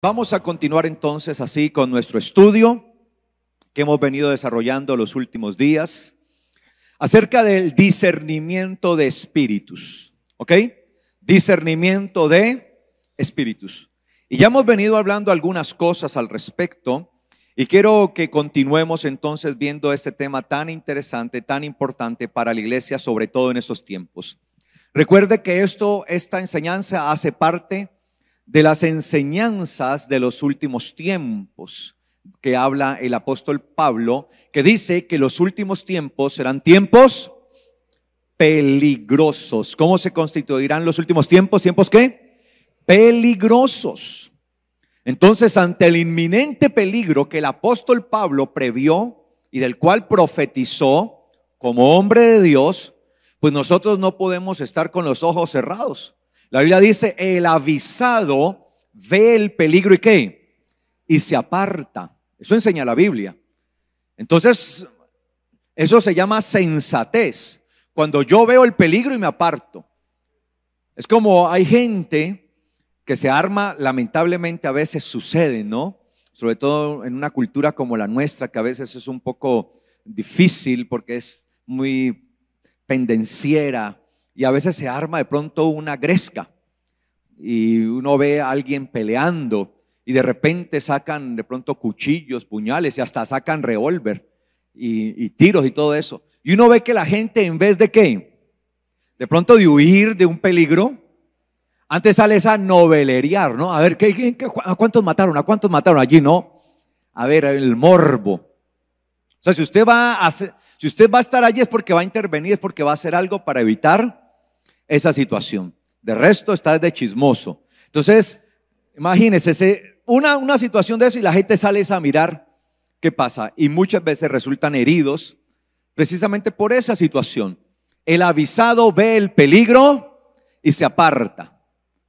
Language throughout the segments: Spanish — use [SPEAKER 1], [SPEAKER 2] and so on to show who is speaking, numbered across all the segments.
[SPEAKER 1] Vamos a continuar entonces así con nuestro estudio que hemos venido desarrollando los últimos días acerca del discernimiento de espíritus. ¿Ok? Discernimiento de espíritus. Y ya hemos venido hablando algunas cosas al respecto y quiero que continuemos entonces viendo este tema tan interesante, tan importante para la iglesia, sobre todo en estos tiempos. Recuerde que esto, esta enseñanza hace parte de las enseñanzas de los últimos tiempos que habla el apóstol Pablo, que dice que los últimos tiempos serán tiempos peligrosos. ¿Cómo se constituirán los últimos tiempos? ¿Tiempos qué? Peligrosos. Entonces, ante el inminente peligro que el apóstol Pablo previó y del cual profetizó como hombre de Dios, pues nosotros no podemos estar con los ojos cerrados. La Biblia dice, el avisado ve el peligro y qué? Y se aparta. Eso enseña la Biblia. Entonces, eso se llama sensatez. Cuando yo veo el peligro y me aparto. Es como hay gente que se arma, lamentablemente a veces sucede, ¿no? Sobre todo en una cultura como la nuestra, que a veces es un poco difícil porque es muy pendenciera y a veces se arma de pronto una gresca y uno ve a alguien peleando y de repente sacan de pronto cuchillos, puñales y hasta sacan revólver y, tiros y todo eso. Y uno ve que la gente en vez de qué, de pronto de huir de un peligro, antes sale esa novelería, ¿no? A ver, ¿qué, qué, a cuántos mataron? ¿A cuántos mataron? Allí no. A ver, el morbo. O sea, si usted va a, si usted va a estar allí es porque va a intervenir, es porque va a hacer algo para evitar esa situación. De resto, está de chismoso. Entonces, imagínense, una, una situación de eso y la gente sale a mirar qué pasa. Y muchas veces resultan heridos precisamente por esa situación. El avisado ve el peligro y se aparta.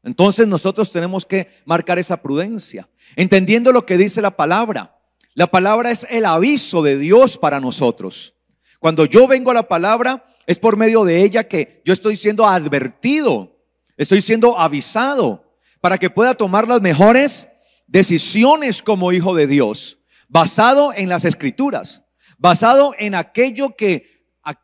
[SPEAKER 1] Entonces nosotros tenemos que marcar esa prudencia, entendiendo lo que dice la palabra. La palabra es el aviso de Dios para nosotros. Cuando yo vengo a la palabra, es por medio de ella que yo estoy siendo advertido, estoy siendo avisado para que pueda tomar las mejores decisiones como hijo de Dios, basado en las escrituras, basado en aquello que,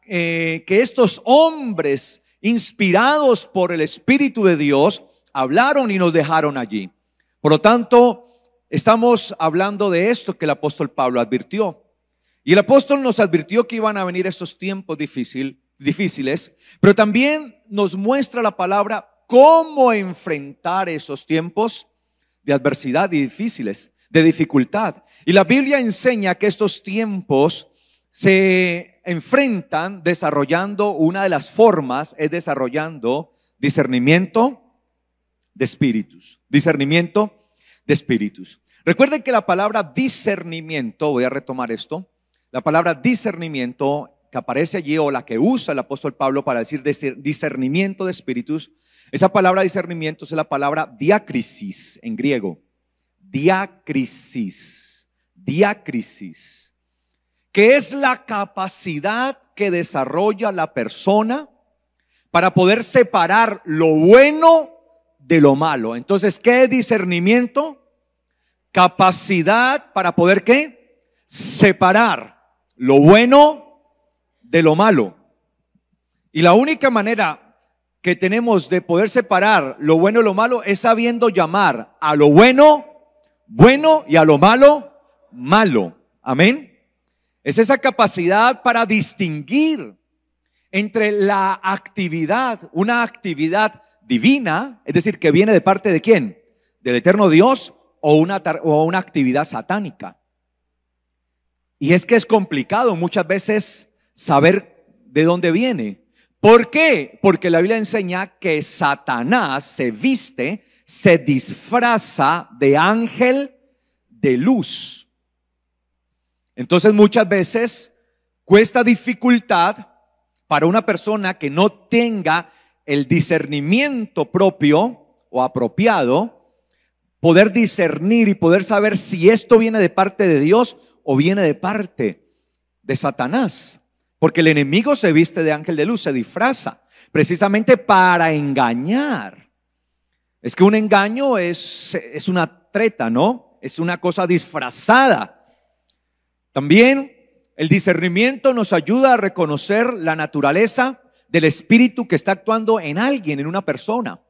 [SPEAKER 1] eh, que estos hombres inspirados por el Espíritu de Dios hablaron y nos dejaron allí. Por lo tanto, estamos hablando de esto que el apóstol Pablo advirtió. Y el apóstol nos advirtió que iban a venir estos tiempos difíciles difíciles, pero también nos muestra la palabra cómo enfrentar esos tiempos de adversidad y difíciles, de dificultad. Y la Biblia enseña que estos tiempos se enfrentan desarrollando una de las formas, es desarrollando discernimiento de espíritus, discernimiento de espíritus. Recuerden que la palabra discernimiento, voy a retomar esto, la palabra discernimiento que aparece allí o la que usa el apóstol Pablo para decir discernimiento de espíritus, esa palabra discernimiento es la palabra diacrisis en griego. Diacrisis, diacrisis, que es la capacidad que desarrolla la persona para poder separar lo bueno de lo malo. Entonces, ¿qué es discernimiento? Capacidad para poder qué? Separar lo bueno de lo malo. Y la única manera que tenemos de poder separar lo bueno y lo malo es sabiendo llamar a lo bueno, bueno y a lo malo, malo. Amén. Es esa capacidad para distinguir entre la actividad, una actividad divina, es decir, que viene de parte de quién? Del eterno Dios o una, o una actividad satánica. Y es que es complicado muchas veces saber de dónde viene. ¿Por qué? Porque la Biblia enseña que Satanás se viste, se disfraza de ángel de luz. Entonces muchas veces cuesta dificultad para una persona que no tenga el discernimiento propio o apropiado, poder discernir y poder saber si esto viene de parte de Dios o viene de parte de Satanás. Porque el enemigo se viste de ángel de luz, se disfraza, precisamente para engañar. Es que un engaño es, es una treta, ¿no? Es una cosa disfrazada. También el discernimiento nos ayuda a reconocer la naturaleza del espíritu que está actuando en alguien, en una persona.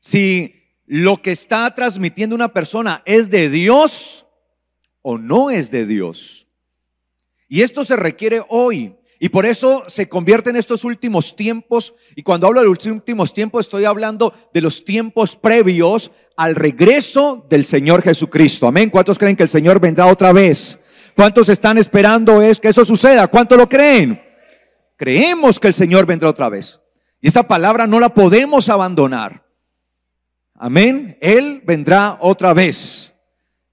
[SPEAKER 1] Si lo que está transmitiendo una persona es de Dios o no es de Dios. Y esto se requiere hoy. Y por eso se convierte en estos últimos tiempos. Y cuando hablo de los últimos tiempos, estoy hablando de los tiempos previos al regreso del Señor Jesucristo. Amén. ¿Cuántos creen que el Señor vendrá otra vez? ¿Cuántos están esperando es que eso suceda? ¿Cuántos lo creen? Creemos que el Señor vendrá otra vez. Y esta palabra no la podemos abandonar. Amén. Él vendrá otra vez.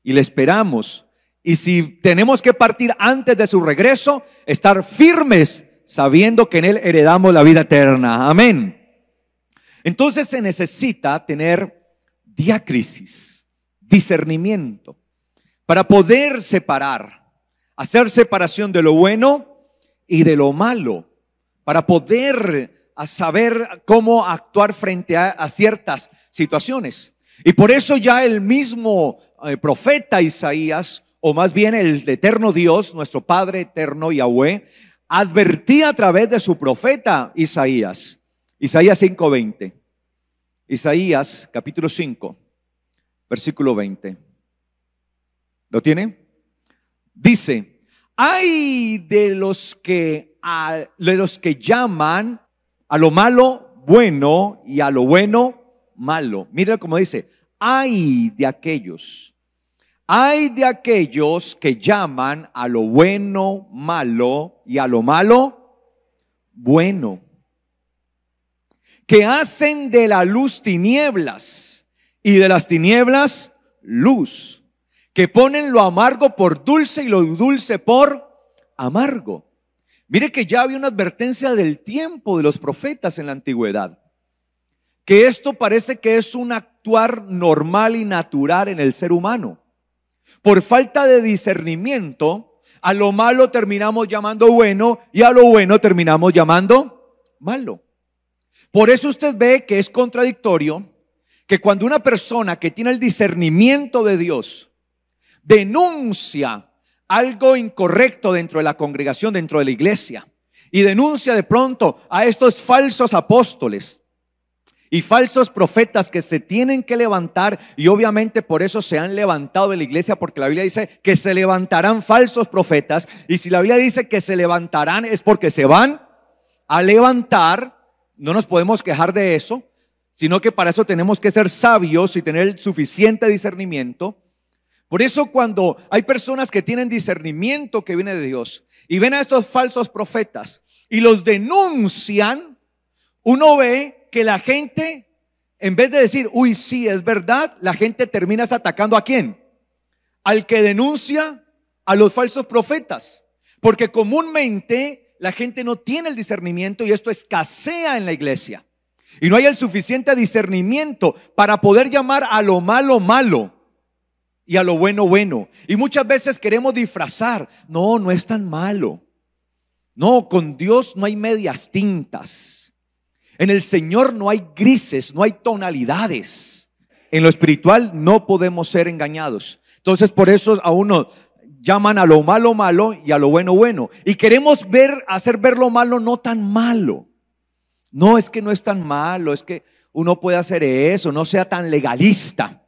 [SPEAKER 1] Y le esperamos y si tenemos que partir antes de su regreso, estar firmes sabiendo que en Él heredamos la vida eterna. Amén. Entonces se necesita tener diácrisis, discernimiento, para poder separar, hacer separación de lo bueno y de lo malo, para poder saber cómo actuar frente a, ciertas situaciones. Y por eso ya el mismo eh, profeta Isaías o más bien el eterno Dios, nuestro Padre eterno Yahweh, advertía a través de su profeta Isaías. Isaías 5:20. Isaías capítulo 5, versículo 20. ¿Lo tiene? Dice, "Ay de los que de los que llaman a lo malo bueno y a lo bueno malo." Mira cómo dice, "Ay de aquellos hay de aquellos que llaman a lo bueno malo y a lo malo bueno, que hacen de la luz tinieblas y de las tinieblas luz, que ponen lo amargo por dulce y lo dulce por amargo. Mire que ya había una advertencia del tiempo de los profetas en la antigüedad, que esto parece que es un actuar normal y natural en el ser humano por falta de discernimiento, a lo malo terminamos llamando bueno y a lo bueno terminamos llamando malo. Por eso usted ve que es contradictorio que cuando una persona que tiene el discernimiento de Dios denuncia algo incorrecto dentro de la congregación, dentro de la iglesia, y denuncia de pronto a estos falsos apóstoles, y falsos profetas que se tienen que levantar y obviamente por eso se han levantado de la iglesia porque la Biblia dice que se levantarán falsos profetas y si la Biblia dice que se levantarán es porque se van a levantar, no nos podemos quejar de eso, sino que para eso tenemos que ser sabios y tener suficiente discernimiento. Por eso cuando hay personas que tienen discernimiento que viene de Dios y ven a estos falsos profetas y los denuncian, uno ve que la gente, en vez de decir, uy, sí, es verdad, la gente termina atacando a quién? Al que denuncia a los falsos profetas. Porque comúnmente la gente no tiene el discernimiento y esto escasea en la iglesia. Y no hay el suficiente discernimiento para poder llamar a lo malo malo y a lo bueno bueno. Y muchas veces queremos disfrazar. No, no es tan malo. No, con Dios no hay medias tintas. En el Señor no hay grises, no hay tonalidades. En lo espiritual no podemos ser engañados. Entonces por eso a uno llaman a lo malo malo y a lo bueno bueno. Y queremos ver, hacer ver lo malo no tan malo. No es que no es tan malo, es que uno puede hacer eso, no sea tan legalista,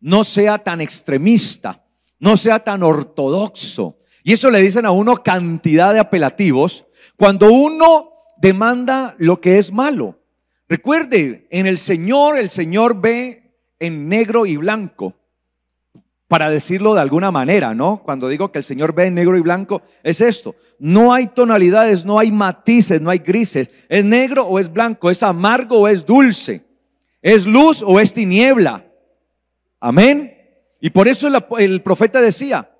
[SPEAKER 1] no sea tan extremista, no sea tan ortodoxo. Y eso le dicen a uno cantidad de apelativos. Cuando uno demanda lo que es malo. Recuerde, en el Señor, el Señor ve en negro y blanco. Para decirlo de alguna manera, ¿no? Cuando digo que el Señor ve en negro y blanco, es esto. No hay tonalidades, no hay matices, no hay grises. Es negro o es blanco, es amargo o es dulce. Es luz o es tiniebla. Amén. Y por eso el, profeta decía,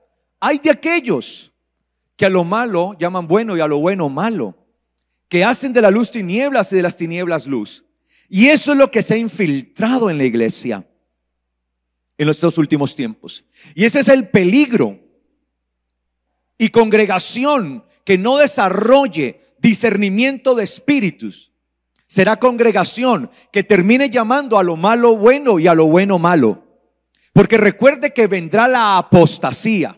[SPEAKER 1] hay de aquellos que a lo malo llaman bueno y a lo bueno malo que hacen de la luz tinieblas y de las tinieblas luz. Y eso es lo que se ha infiltrado en la iglesia en nuestros últimos tiempos. Y ese es el peligro. Y congregación que no desarrolle discernimiento de espíritus será congregación que termine llamando a lo malo bueno y a lo bueno malo. Porque recuerde que vendrá la apostasía.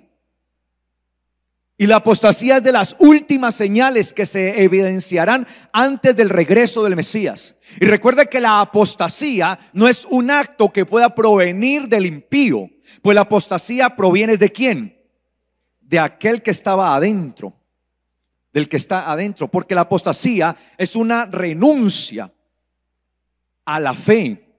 [SPEAKER 1] Y la apostasía es de las últimas señales que se evidenciarán antes del regreso del Mesías. Y recuerde que la apostasía no es un acto que pueda provenir del impío, pues la apostasía proviene de quién? De aquel que estaba adentro, del que está adentro, porque la apostasía es una renuncia a la fe,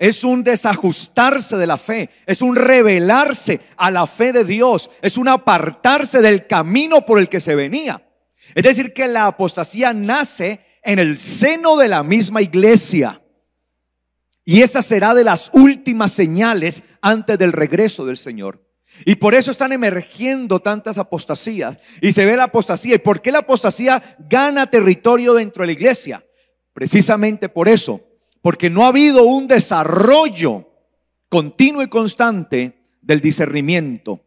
[SPEAKER 1] es un desajustarse de la fe, es un revelarse a la fe de Dios, es un apartarse del camino por el que se venía. Es decir, que la apostasía nace en el seno de la misma iglesia. Y esa será de las últimas señales antes del regreso del Señor. Y por eso están emergiendo tantas apostasías. Y se ve la apostasía. ¿Y por qué la apostasía gana territorio dentro de la iglesia? Precisamente por eso porque no ha habido un desarrollo continuo y constante del discernimiento.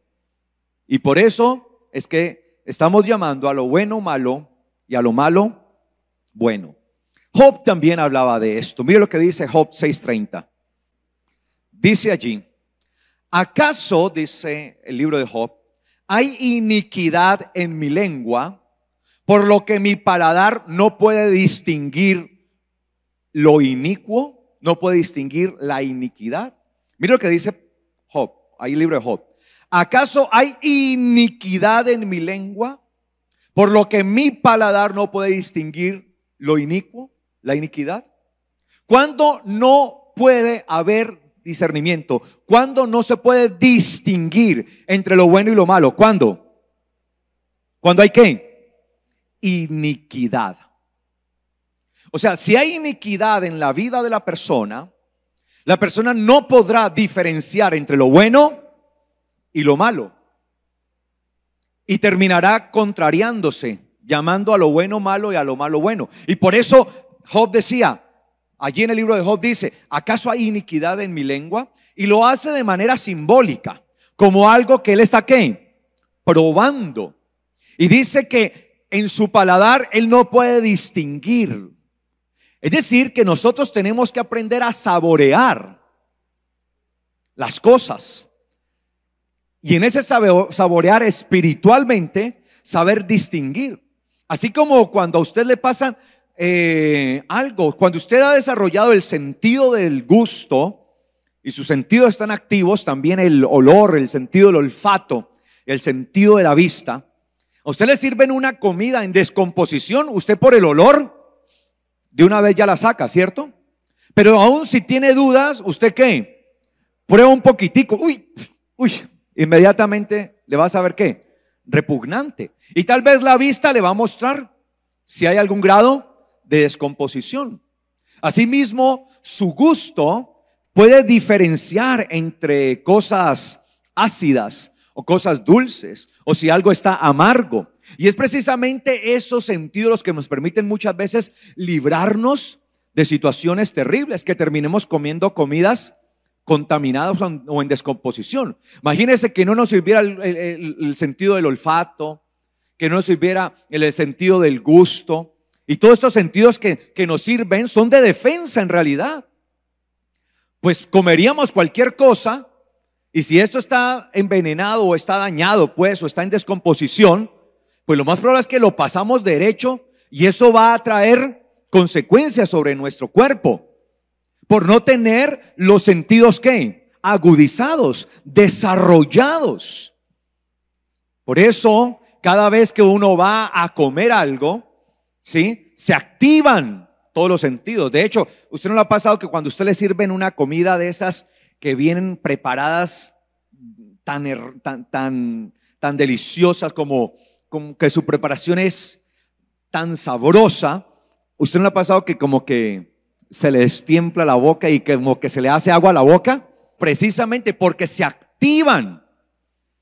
[SPEAKER 1] Y por eso es que estamos llamando a lo bueno malo y a lo malo bueno. Job también hablaba de esto. mira lo que dice Job 6:30. Dice allí, ¿acaso, dice el libro de Job, hay iniquidad en mi lengua, por lo que mi paladar no puede distinguir lo inicuo, no puede distinguir la iniquidad. Mira lo que dice Job, ahí el libro de Job. ¿Acaso hay iniquidad en mi lengua? Por lo que mi paladar no puede distinguir lo inicuo, la iniquidad. ¿Cuándo no puede haber discernimiento? ¿Cuándo no se puede distinguir entre lo bueno y lo malo? ¿Cuándo? ¿Cuándo hay qué? Iniquidad. O sea, si hay iniquidad en la vida de la persona, la persona no podrá diferenciar entre lo bueno y lo malo. Y terminará contrariándose, llamando a lo bueno malo y a lo malo bueno. Y por eso Job decía, allí en el libro de Job dice, ¿acaso hay iniquidad en mi lengua? Y lo hace de manera simbólica, como algo que él está ¿qué? probando. Y dice que en su paladar él no puede distinguir es decir, que nosotros tenemos que aprender a saborear las cosas. Y en ese saborear espiritualmente, saber distinguir. Así como cuando a usted le pasa eh, algo, cuando usted ha desarrollado el sentido del gusto y sus sentidos están activos, también el olor, el sentido del olfato, el sentido de la vista, a usted le sirven una comida en descomposición, usted por el olor de una vez ya la saca, ¿cierto? Pero aún si tiene dudas, ¿usted qué? Prueba un poquitico. Uy, uy, inmediatamente le va a saber qué. Repugnante. Y tal vez la vista le va a mostrar si hay algún grado de descomposición. Asimismo, su gusto puede diferenciar entre cosas ácidas o cosas dulces o si algo está amargo. Y es precisamente esos sentidos los que nos permiten muchas veces librarnos de situaciones terribles, que terminemos comiendo comidas contaminadas o en descomposición. Imagínense que no nos sirviera el, sentido del olfato, que no nos sirviera el, sentido del gusto. Y todos estos sentidos que, que nos sirven son de defensa en realidad. Pues comeríamos cualquier cosa y si esto está envenenado o está dañado, pues, o está en descomposición, pues lo más probable es que lo pasamos derecho y eso va a traer consecuencias sobre nuestro cuerpo por no tener los sentidos que agudizados, desarrollados. Por eso, cada vez que uno va a comer algo, ¿sí? Se activan todos los sentidos. De hecho, usted no le ha pasado que cuando usted le sirven una comida de esas que vienen preparadas tan, tan, tan deliciosas como como que su preparación es tan sabrosa, ¿usted no ha pasado que como que se le destiempla la boca y como que se le hace agua a la boca? Precisamente porque se activan,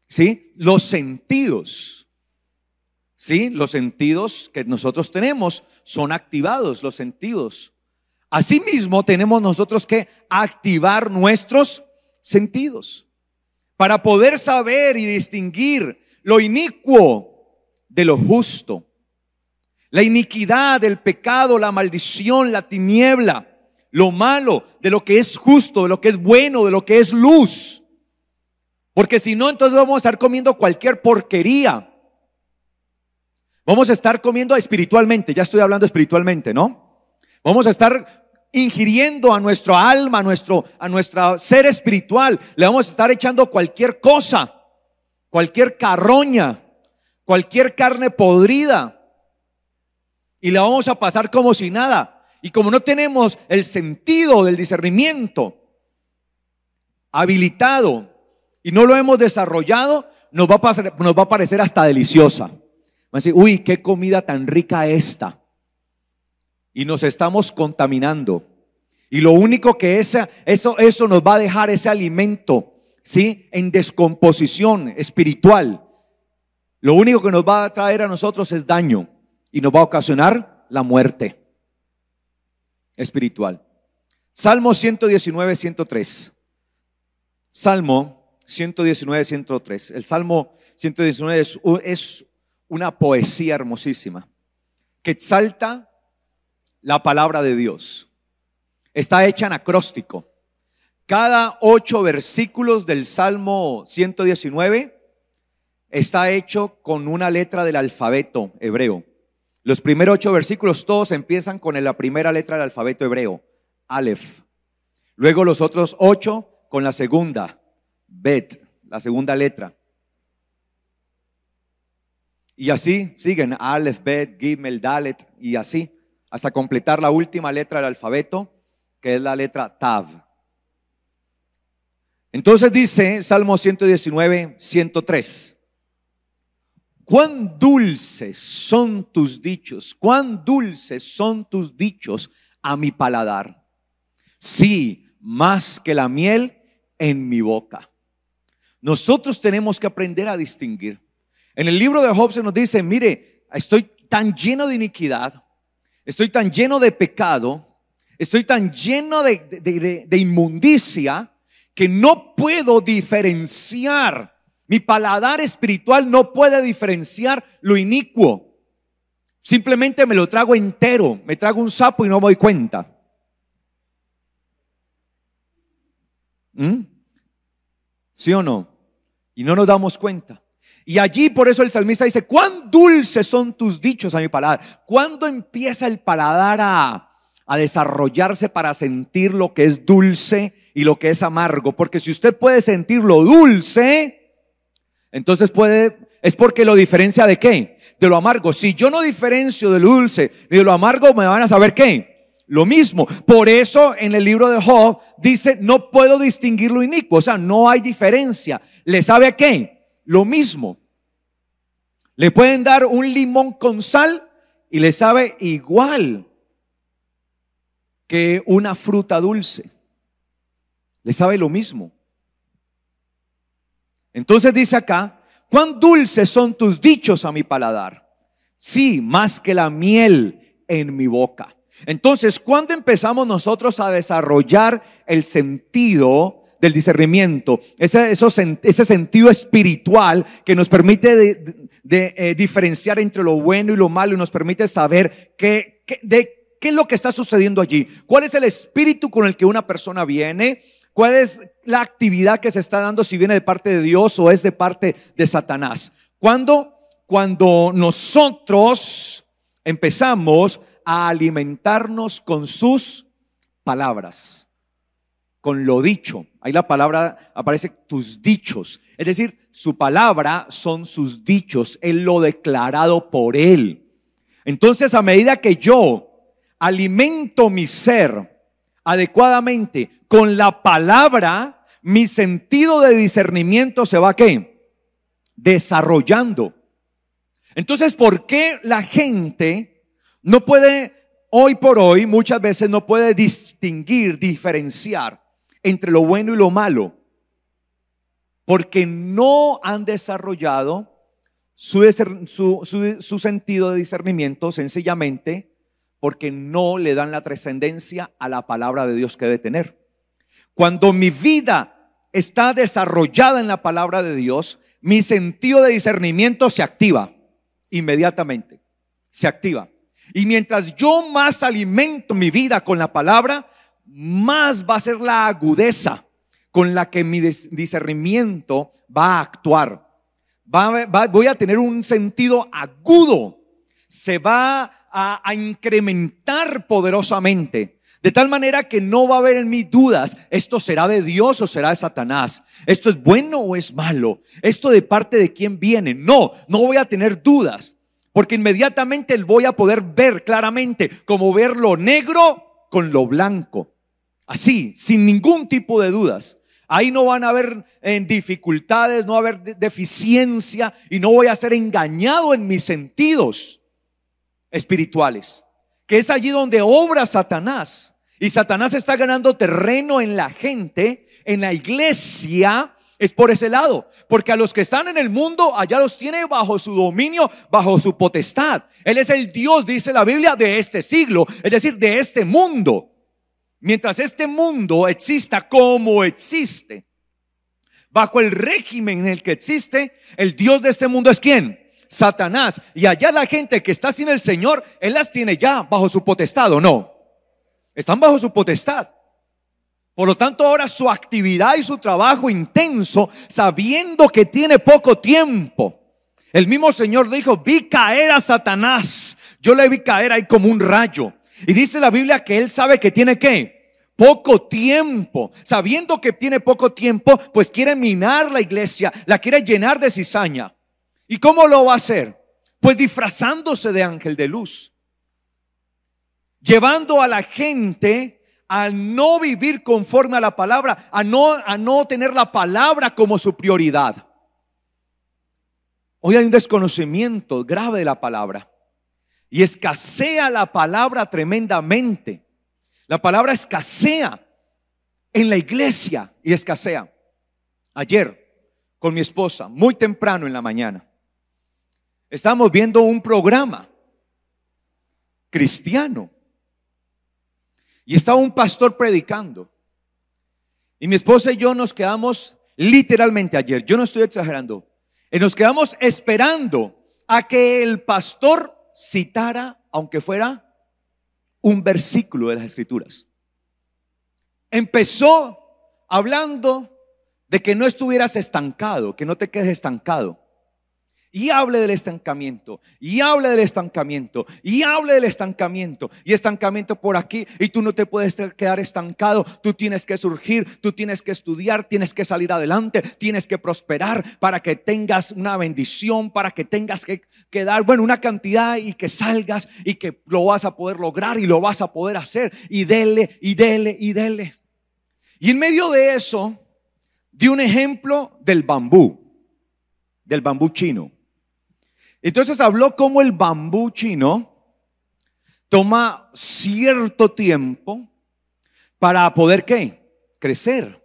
[SPEAKER 1] ¿sí? Los sentidos. ¿Sí? Los sentidos que nosotros tenemos son activados, los sentidos. Asimismo, tenemos nosotros que activar nuestros sentidos para poder saber y distinguir lo inicuo de lo justo. La iniquidad, el pecado, la maldición, la tiniebla, lo malo, de lo que es justo, de lo que es bueno, de lo que es luz. Porque si no, entonces vamos a estar comiendo cualquier porquería. Vamos a estar comiendo espiritualmente, ya estoy hablando espiritualmente, ¿no? Vamos a estar ingiriendo a nuestro alma, a nuestro, a nuestro ser espiritual. Le vamos a estar echando cualquier cosa, cualquier carroña, cualquier carne podrida y la vamos a pasar como si nada. Y como no tenemos el sentido del discernimiento habilitado y no lo hemos desarrollado, nos va a, pasar, nos va a parecer hasta deliciosa. Va a decir, uy, qué comida tan rica esta. Y nos estamos contaminando. Y lo único que esa, eso, eso nos va a dejar ese alimento, ¿sí? En descomposición espiritual lo único que nos va a traer a nosotros es daño y nos va a ocasionar la muerte espiritual. Salmo 119, 103. Salmo 119, 103. El Salmo 119 es, una poesía hermosísima que exalta la palabra de Dios. Está hecha en acróstico. Cada ocho versículos del Salmo 119 está hecho con una letra del alfabeto hebreo. Los primeros ocho versículos todos empiezan con la primera letra del alfabeto hebreo, Aleph. Luego los otros ocho con la segunda, Bet, la segunda letra. Y así siguen, Aleph, Bet, Gimel, Dalet, y así, hasta completar la última letra del alfabeto, que es la letra Tav. Entonces dice Salmo 119, 103. Cuán dulces son tus dichos, cuán dulces son tus dichos a mi paladar. Sí, más que la miel en mi boca. Nosotros tenemos que aprender a distinguir. En el libro de Job se nos dice, mire, estoy tan lleno de iniquidad, estoy tan lleno de pecado, estoy tan lleno de, de, de inmundicia que no puedo diferenciar mi paladar espiritual no puede diferenciar lo inicuo. Simplemente me lo trago entero, me trago un sapo y no me doy cuenta. ¿Mm? ¿Sí o no? Y no nos damos cuenta. Y allí por eso el salmista dice, cuán dulces son tus dichos a mi paladar. ¿Cuándo empieza el paladar a, a desarrollarse para sentir lo que es dulce y lo que es amargo? Porque si usted puede sentir lo dulce, entonces puede, es porque lo diferencia de qué? De lo amargo. Si yo no diferencio de lo dulce ni de lo amargo, me van a saber qué? Lo mismo. Por eso en el libro de Job dice, no puedo distinguir lo inicuo. O sea, no hay diferencia. ¿Le sabe a qué? Lo mismo. Le pueden dar un limón con sal y le sabe igual que una fruta dulce. Le sabe lo mismo. Entonces dice acá, cuán dulces son tus dichos a mi paladar. Sí, más que la miel en mi boca. Entonces, ¿cuándo empezamos nosotros a desarrollar el sentido del discernimiento? Ese, sentido espiritual que nos permite eh, diferenciar entre lo bueno y lo malo y nos permite saber de, qué es lo que está sucediendo allí. ¿Cuál es el espíritu con el que una persona viene? ¿Cuál es, la actividad que se está dando, si viene de parte de Dios o es de parte de Satanás. cuando Cuando nosotros empezamos a alimentarnos con sus palabras, con lo dicho. Ahí la palabra aparece tus dichos. Es decir, su palabra son sus dichos, es lo declarado por él. Entonces, a medida que yo alimento mi ser adecuadamente con la palabra, mi sentido de discernimiento se va qué? Desarrollando. Entonces, ¿por qué la gente no puede, hoy por hoy, muchas veces no puede distinguir, diferenciar entre lo bueno y lo malo? Porque no han desarrollado su, su sentido de discernimiento sencillamente porque no le dan la trascendencia a la palabra de Dios que debe tener. Cuando mi vida está desarrollada en la palabra de Dios, mi sentido de discernimiento se activa inmediatamente, se activa. Y mientras yo más alimento mi vida con la palabra, más va a ser la agudeza con la que mi discernimiento va a actuar. voy a tener un sentido agudo. Se va a, incrementar poderosamente. De tal manera que no va a haber en mí dudas, esto será de Dios o será de Satanás, esto es bueno o es malo, esto de parte de quién viene. No, no voy a tener dudas, porque inmediatamente voy a poder ver claramente, como ver lo negro con lo blanco, así, sin ningún tipo de dudas. Ahí no van a haber eh, dificultades, no va a haber deficiencia y no voy a ser engañado en mis sentidos espirituales, que es allí donde obra Satanás. Y Satanás está ganando terreno en la gente, en la iglesia, es por ese lado, porque a los que están en el mundo, allá los tiene bajo su dominio, bajo su potestad. Él es el Dios, dice la Biblia, de este siglo, es decir, de este mundo. Mientras este mundo exista como existe, bajo el régimen en el que existe, el Dios de este mundo es quién? Satanás. Y allá la gente que está sin el Señor, Él las tiene ya bajo su potestad o no. Están bajo su potestad. Por lo tanto, ahora su actividad y su trabajo intenso, sabiendo que tiene poco tiempo. El mismo Señor dijo, vi caer a Satanás. Yo le vi caer ahí como un rayo. Y dice la Biblia que él sabe que tiene que poco tiempo. Sabiendo que tiene poco tiempo, pues quiere minar la iglesia, la quiere llenar de cizaña. ¿Y cómo lo va a hacer? Pues disfrazándose de ángel de luz, llevando a la gente a no vivir conforme a la palabra, a no, a no tener la palabra como su prioridad. Hoy hay un desconocimiento grave de la palabra y escasea la palabra tremendamente. La palabra escasea en la iglesia y escasea. Ayer, con mi esposa, muy temprano en la mañana, Estamos viendo un programa cristiano. Y estaba un pastor predicando. Y mi esposa y yo nos quedamos literalmente ayer, yo no estoy exagerando, y eh, nos quedamos esperando a que el pastor citara, aunque fuera un versículo de las escrituras. Empezó hablando de que no estuvieras estancado, que no te quedes estancado y hable del estancamiento, y hable del estancamiento, y hable del estancamiento, y estancamiento por aquí, y tú no te puedes quedar estancado, tú tienes que surgir, tú tienes que estudiar, tienes que salir adelante, tienes que prosperar para que tengas una bendición, para que tengas que, quedar dar, bueno, una cantidad y que salgas y que lo vas a poder lograr y lo vas a poder hacer, y dele, y dele, y dele. Y en medio de eso, di un ejemplo del bambú, del bambú chino. Entonces habló cómo el bambú chino toma cierto tiempo para poder qué? Crecer.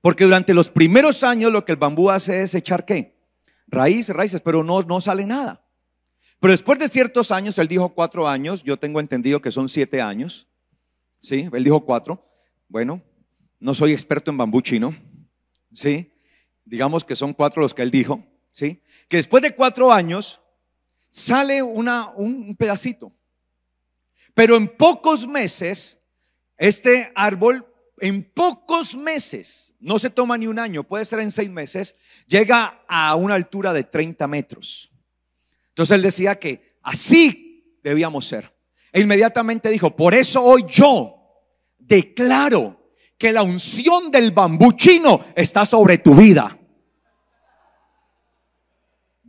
[SPEAKER 1] Porque durante los primeros años lo que el bambú hace es echar qué? Raíces, raíces, pero no, no sale nada. Pero después de ciertos años, él dijo cuatro años, yo tengo entendido que son siete años, ¿sí? Él dijo cuatro. Bueno, no soy experto en bambú chino, ¿sí? Digamos que son cuatro los que él dijo. ¿sí? Que después de cuatro años sale una, un pedacito. Pero en pocos meses, este árbol, en pocos meses, no se toma ni un año, puede ser en seis meses, llega a una altura de 30 metros. Entonces él decía que así debíamos ser. E inmediatamente dijo, por eso hoy yo declaro que la unción del chino está sobre tu vida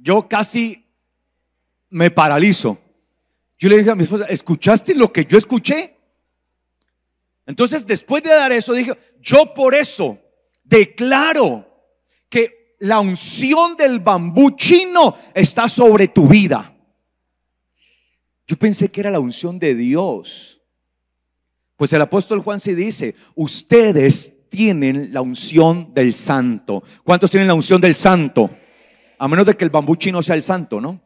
[SPEAKER 1] yo casi me paralizo. Yo le dije a mi esposa, ¿escuchaste lo que yo escuché? Entonces, después de dar eso, dije, yo por eso declaro que la unción del bambú chino está sobre tu vida. Yo pensé que era la unción de Dios. Pues el apóstol Juan se dice, ustedes tienen la unción del santo. ¿Cuántos tienen la unción del santo? A menos de que el bambú chino sea el santo, ¿no?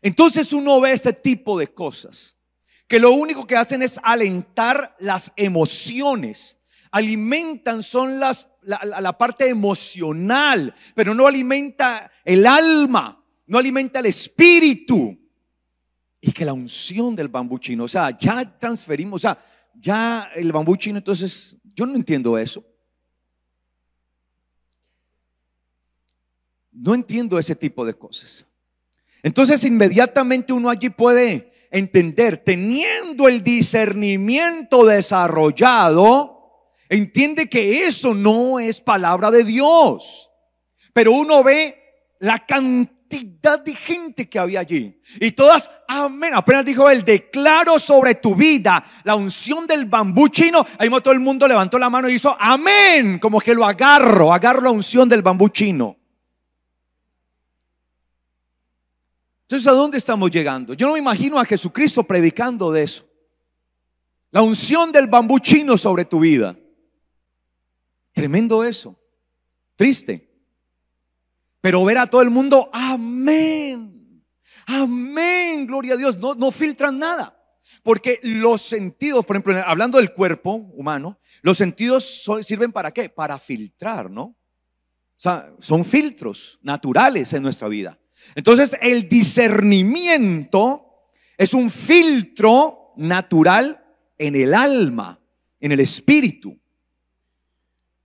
[SPEAKER 1] Entonces uno ve ese tipo de cosas, que lo único que hacen es alentar las emociones, alimentan son las, la, la parte emocional, pero no alimenta el alma, no alimenta el espíritu. Y que la unción del bambú chino, o sea, ya transferimos, o sea, ya el bambú chino, entonces yo no entiendo eso. No entiendo ese tipo de cosas. Entonces inmediatamente uno allí puede entender, teniendo el discernimiento desarrollado, entiende que eso no es palabra de Dios. Pero uno ve la cantidad de gente que había allí. Y todas, amén, apenas dijo el declaro sobre tu vida la unción del bambú chino. Ahí todo el mundo levantó la mano y hizo, amén, como que lo agarro, agarro la unción del bambú chino. Entonces, ¿a dónde estamos llegando? Yo no me imagino a Jesucristo predicando de eso. La unción del bambú chino sobre tu vida. Tremendo eso. Triste. Pero ver a todo el mundo, amén. Amén, gloria a Dios. No, filtran nada. Porque los sentidos, por ejemplo, hablando del cuerpo humano, los sentidos sirven para qué? Para filtrar, ¿no? son filtros naturales en nuestra vida. Entonces el discernimiento es un filtro natural en el alma, en el espíritu,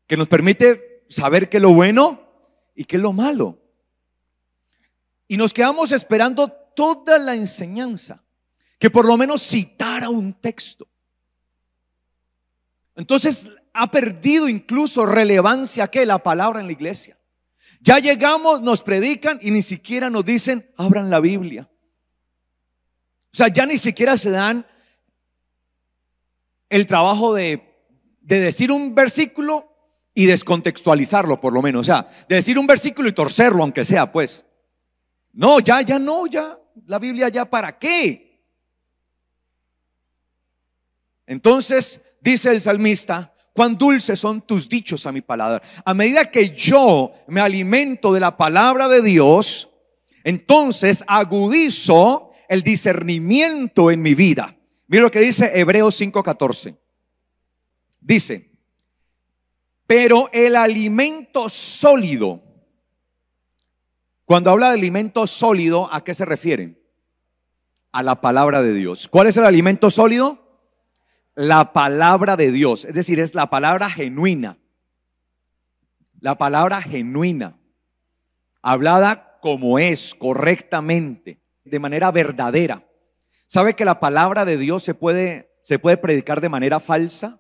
[SPEAKER 1] que nos permite saber qué es lo bueno y qué es lo malo. Y nos quedamos esperando toda la enseñanza, que por lo menos citara un texto. Entonces ha perdido incluso relevancia que la palabra en la iglesia. Ya llegamos, nos predican y ni siquiera nos dicen, abran la Biblia. O sea, ya ni siquiera se dan el trabajo de, decir un versículo y descontextualizarlo por lo menos. O sea, decir un versículo y torcerlo, aunque sea, pues. No, ya, ya no, ya. La Biblia ya para qué. Entonces dice el salmista, cuán dulces son tus dichos a mi palabra. A medida que yo me alimento de la palabra de Dios, entonces agudizo el discernimiento en mi vida. Mira lo que dice Hebreos 5:14. Dice, pero el alimento sólido, cuando habla de alimento sólido, ¿a qué se refiere? A la palabra de Dios. ¿Cuál es el alimento sólido? la palabra de Dios, es decir, es la palabra genuina, la palabra genuina, hablada como es, correctamente, de manera verdadera. ¿Sabe que la palabra de Dios se puede, se puede predicar de manera falsa?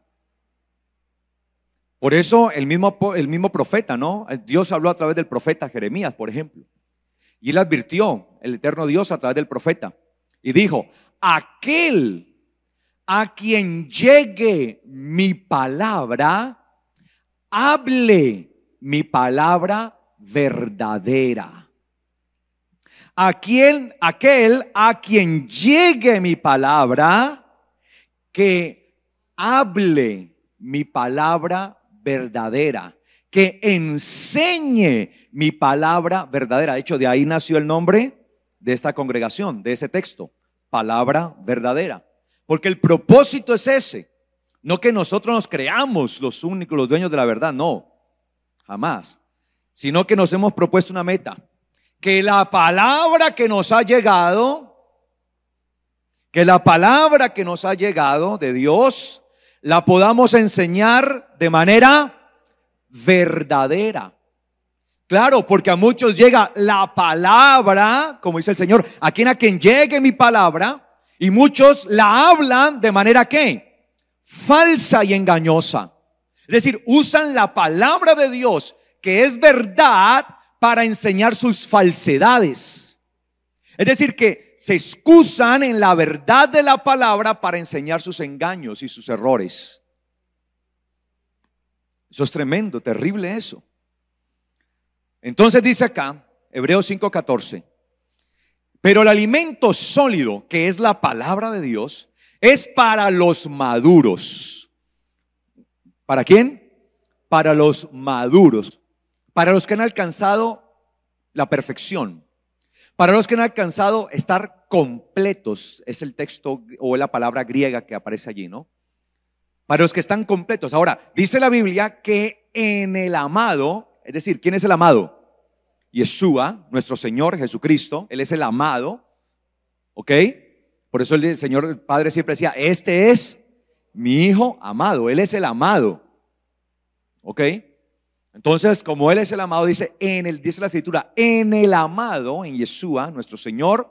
[SPEAKER 1] Por eso el mismo, el mismo profeta, ¿no? Dios habló a través del profeta Jeremías, por ejemplo. Y él advirtió, el eterno Dios, a través del profeta. Y dijo, aquel a quien llegue mi palabra, hable mi palabra verdadera. A quien, aquel a quien llegue mi palabra, que hable mi palabra verdadera, que enseñe mi palabra verdadera. De hecho, de ahí nació el nombre de esta congregación, de ese texto, palabra verdadera. Porque el propósito es ese. No que nosotros nos creamos los únicos, los dueños de la verdad, no. Jamás. Sino que nos hemos propuesto una meta. Que la palabra que nos ha llegado, que la palabra que nos ha llegado de Dios, la podamos enseñar de manera verdadera. Claro, porque a muchos llega la palabra, como dice el Señor, a quien a quien llegue mi palabra, y muchos la hablan de manera que falsa y engañosa. Es decir, usan la palabra de Dios, que es verdad, para enseñar sus falsedades. Es decir, que se excusan en la verdad de la palabra para enseñar sus engaños y sus errores. Eso es tremendo, terrible eso. Entonces dice acá, Hebreos 5:14, pero el alimento sólido, que es la palabra de Dios, es para los maduros. ¿Para quién? Para los maduros. Para los que han alcanzado la perfección. Para los que han alcanzado estar completos, es el texto o la palabra griega que aparece allí, ¿no? Para los que están completos. Ahora, dice la Biblia que en el amado, es decir, ¿quién es el amado? Yeshua, nuestro Señor Jesucristo, Él es el amado, ¿ok? Por eso el Señor el Padre siempre decía, este es mi Hijo amado, Él es el amado, ¿ok? Entonces, como Él es el amado, dice, en el, dice la escritura, en el amado, en Yeshua, nuestro Señor,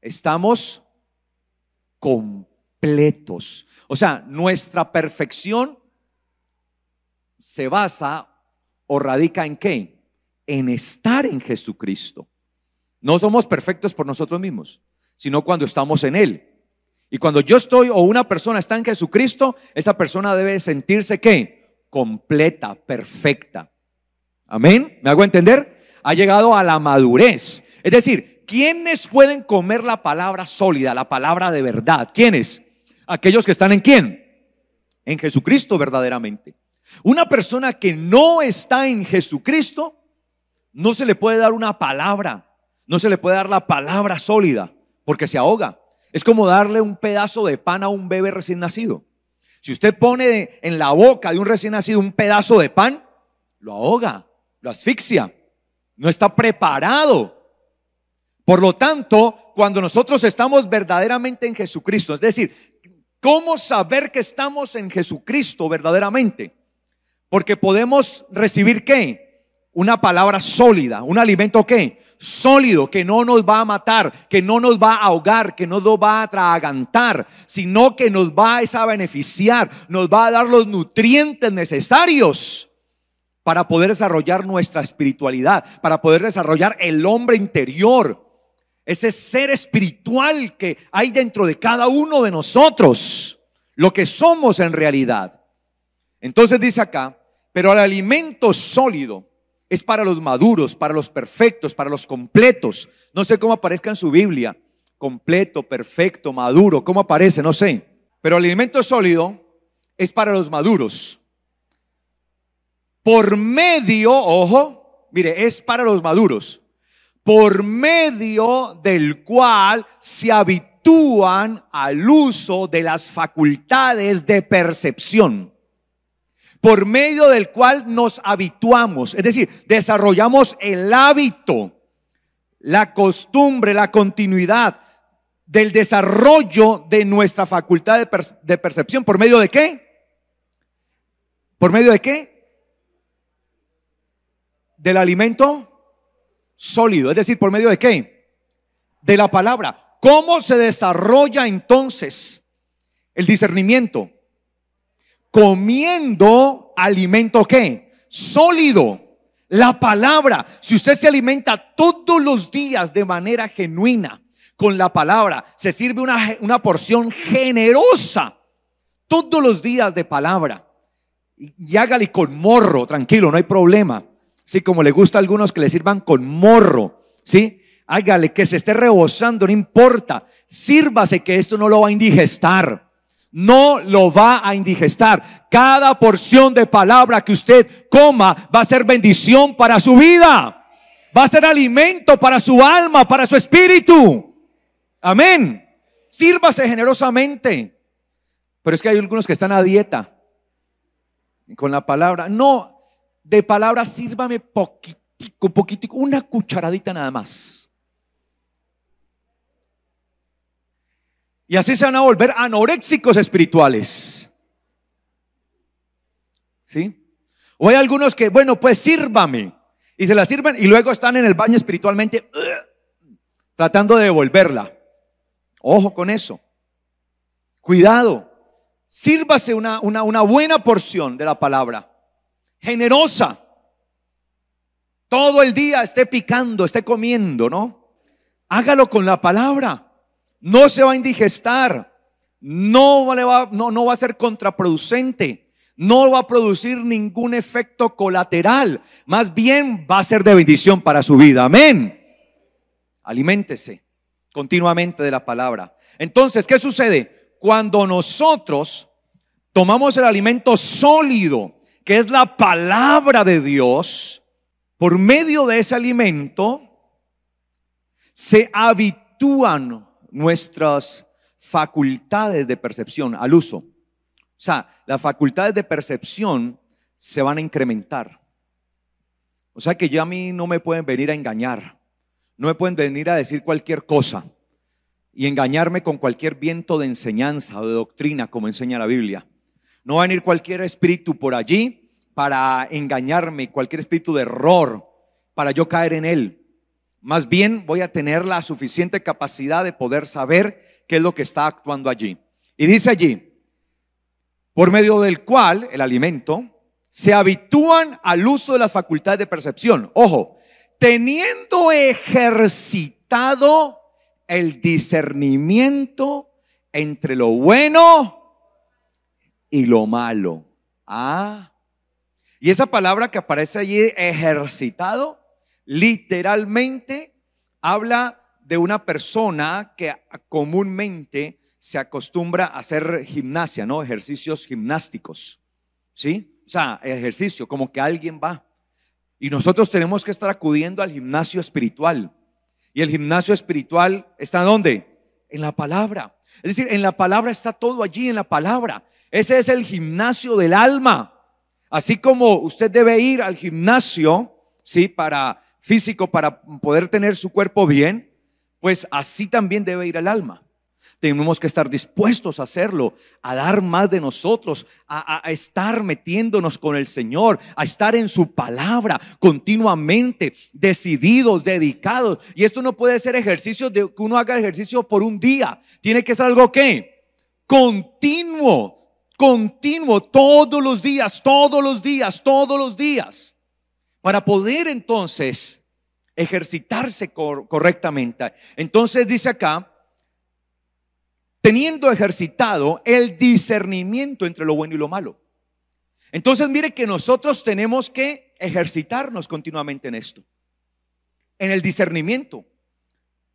[SPEAKER 1] estamos completos. O sea, nuestra perfección se basa o radica en qué? en estar en Jesucristo. No somos perfectos por nosotros mismos, sino cuando estamos en Él. Y cuando yo estoy o una persona está en Jesucristo, esa persona debe sentirse que completa, perfecta. Amén. ¿Me hago entender? Ha llegado a la madurez. Es decir, ¿quiénes pueden comer la palabra sólida, la palabra de verdad? ¿Quiénes? Aquellos que están en quién? En Jesucristo verdaderamente. Una persona que no está en Jesucristo no se le puede dar una palabra, no se le puede dar la palabra sólida, porque se ahoga. Es como darle un pedazo de pan a un bebé recién nacido. Si usted pone en la boca de un recién nacido un pedazo de pan, lo ahoga, lo asfixia, no está preparado. Por lo tanto, cuando nosotros estamos verdaderamente en Jesucristo, es decir, ¿cómo saber que estamos en Jesucristo verdaderamente? Porque podemos recibir qué? una palabra sólida, un alimento que sólido, que no nos va a matar, que no nos va a ahogar, que no nos va a atragantar, sino que nos va a beneficiar, nos va a dar los nutrientes necesarios para poder desarrollar nuestra espiritualidad, para poder desarrollar el hombre interior, ese ser espiritual que hay dentro de cada uno de nosotros, lo que somos en realidad. Entonces dice acá, pero al alimento sólido, es para los maduros, para los perfectos, para los completos. No sé cómo aparezca en su Biblia, completo, perfecto, maduro, cómo aparece, no sé. Pero el alimento sólido es para los maduros. Por medio, ojo, mire, es para los maduros. Por medio del cual se habitúan al uso de las facultades de percepción por medio del cual nos habituamos, es decir, desarrollamos el hábito, la costumbre, la continuidad del desarrollo de nuestra facultad de, percepción. ¿Por medio de qué? ¿Por medio de qué? Del alimento sólido, es decir, ¿por medio de qué? De la palabra. ¿Cómo se desarrolla entonces el discernimiento? comiendo alimento qué? Sólido. La palabra, si usted se alimenta todos los días de manera genuina con la palabra, se sirve una, porción generosa todos los días de palabra. Y hágale con morro, tranquilo, no hay problema. Sí, como le gusta a algunos que le sirvan con morro, ¿sí? Hágale que se esté rebosando, no importa. Sírvase que esto no lo va a indigestar no lo va a indigestar. Cada porción de palabra que usted coma va a ser bendición para su vida. Va a ser alimento para su alma, para su espíritu. Amén. Sírvase generosamente. Pero es que hay algunos que están a dieta con la palabra. No, de palabra sírvame poquitico, poquitico, una cucharadita nada más. Y así se van a volver anoréxicos espirituales. ¿Sí? O hay algunos que, bueno, pues sírvame. Y se la sirven y luego están en el baño espiritualmente tratando de devolverla. Ojo con eso. Cuidado. Sírvase una, una buena porción de la palabra. Generosa. Todo el día esté picando, esté comiendo, ¿no? Hágalo con la palabra no se va a indigestar, no, va, no, no va a ser contraproducente, no va a producir ningún efecto colateral, más bien va a ser de bendición para su vida. Amén. Aliméntese continuamente de la palabra. Entonces, ¿qué sucede? Cuando nosotros tomamos el alimento sólido, que es la palabra de Dios, por medio de ese alimento se habitúan nuestras facultades de percepción al uso. O sea, las facultades de percepción se van a incrementar. O sea que ya a mí no me pueden venir a engañar, no me pueden venir a decir cualquier cosa y engañarme con cualquier viento de enseñanza o de doctrina como enseña la Biblia. No va a venir cualquier espíritu por allí para engañarme, cualquier espíritu de error, para yo caer en él. Más bien voy a tener la suficiente capacidad de poder saber qué es lo que está actuando allí. Y dice allí, por medio del cual el alimento se habitúan al uso de las facultades de percepción. Ojo, teniendo ejercitado el discernimiento entre lo bueno y lo malo. Ah, y esa palabra que aparece allí, ejercitado, Literalmente habla de una persona que comúnmente se acostumbra a hacer gimnasia, ¿no? Ejercicios gimnásticos, ¿sí? O sea, ejercicio, como que alguien va. Y nosotros tenemos que estar acudiendo al gimnasio espiritual. Y el gimnasio espiritual está dónde? En la palabra. Es decir, en la palabra está todo allí, en la palabra. Ese es el gimnasio del alma. Así como usted debe ir al gimnasio, ¿sí? Para físico para poder tener su cuerpo bien, pues así también debe ir el alma. Tenemos que estar dispuestos a hacerlo, a dar más de nosotros, a, a, estar metiéndonos con el Señor, a estar en su palabra continuamente, decididos, dedicados. Y esto no puede ser ejercicio de que uno haga ejercicio por un día. Tiene que ser algo que continuo, continuo, todos los días, todos los días, todos los días para poder entonces ejercitarse correctamente. Entonces dice acá, teniendo ejercitado el discernimiento entre lo bueno y lo malo. Entonces mire que nosotros tenemos que ejercitarnos continuamente en esto, en el discernimiento.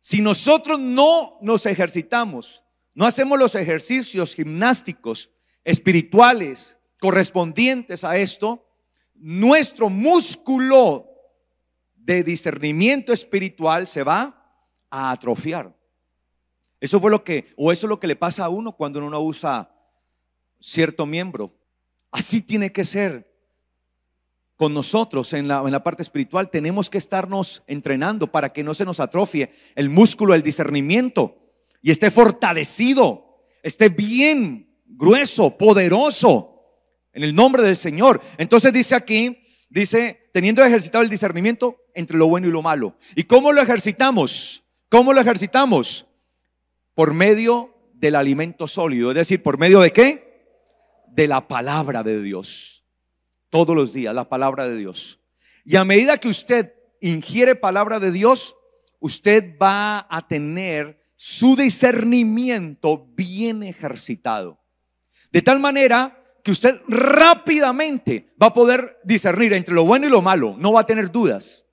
[SPEAKER 1] Si nosotros no nos ejercitamos, no hacemos los ejercicios gimnásticos, espirituales, correspondientes a esto, nuestro músculo de discernimiento espiritual se va a atrofiar. Eso fue lo que, o eso es lo que le pasa a uno cuando uno usa cierto miembro. Así tiene que ser con nosotros en la, en la, parte espiritual. Tenemos que estarnos entrenando para que no se nos atrofie el músculo del discernimiento y esté fortalecido, esté bien grueso, poderoso en el nombre del Señor. Entonces dice aquí, dice, teniendo ejercitado el discernimiento entre lo bueno y lo malo. ¿Y cómo lo ejercitamos? ¿Cómo lo ejercitamos? Por medio del alimento sólido, es decir, por medio de qué? De la palabra de Dios. Todos los días, la palabra de Dios. Y a medida que usted ingiere palabra de Dios, usted va a tener su discernimiento bien ejercitado. De tal manera que usted rápidamente va a poder discernir entre lo bueno y lo malo, no va a tener dudas.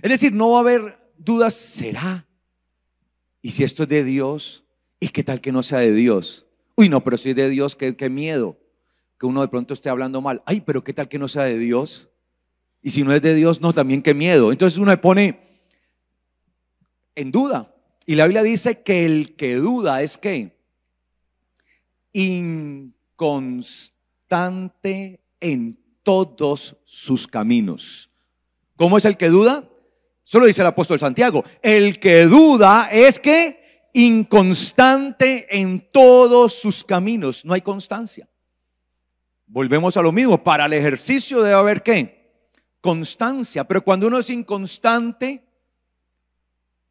[SPEAKER 1] Es decir, no va a haber dudas, ¿será? ¿Y si esto es de Dios? ¿Y qué tal que no sea de Dios? Uy, no, pero si es de Dios, qué, miedo que uno de pronto esté hablando mal. Ay, pero qué tal que no sea de Dios? Y si no es de Dios, no, también qué miedo. Entonces uno se pone en duda. Y la Biblia dice que el que duda es que inconstante constante en todos sus caminos. ¿Cómo es el que duda? Solo dice el apóstol Santiago. El que duda es que inconstante en todos sus caminos. No hay constancia. Volvemos a lo mismo. Para el ejercicio debe haber qué? Constancia. Pero cuando uno es inconstante,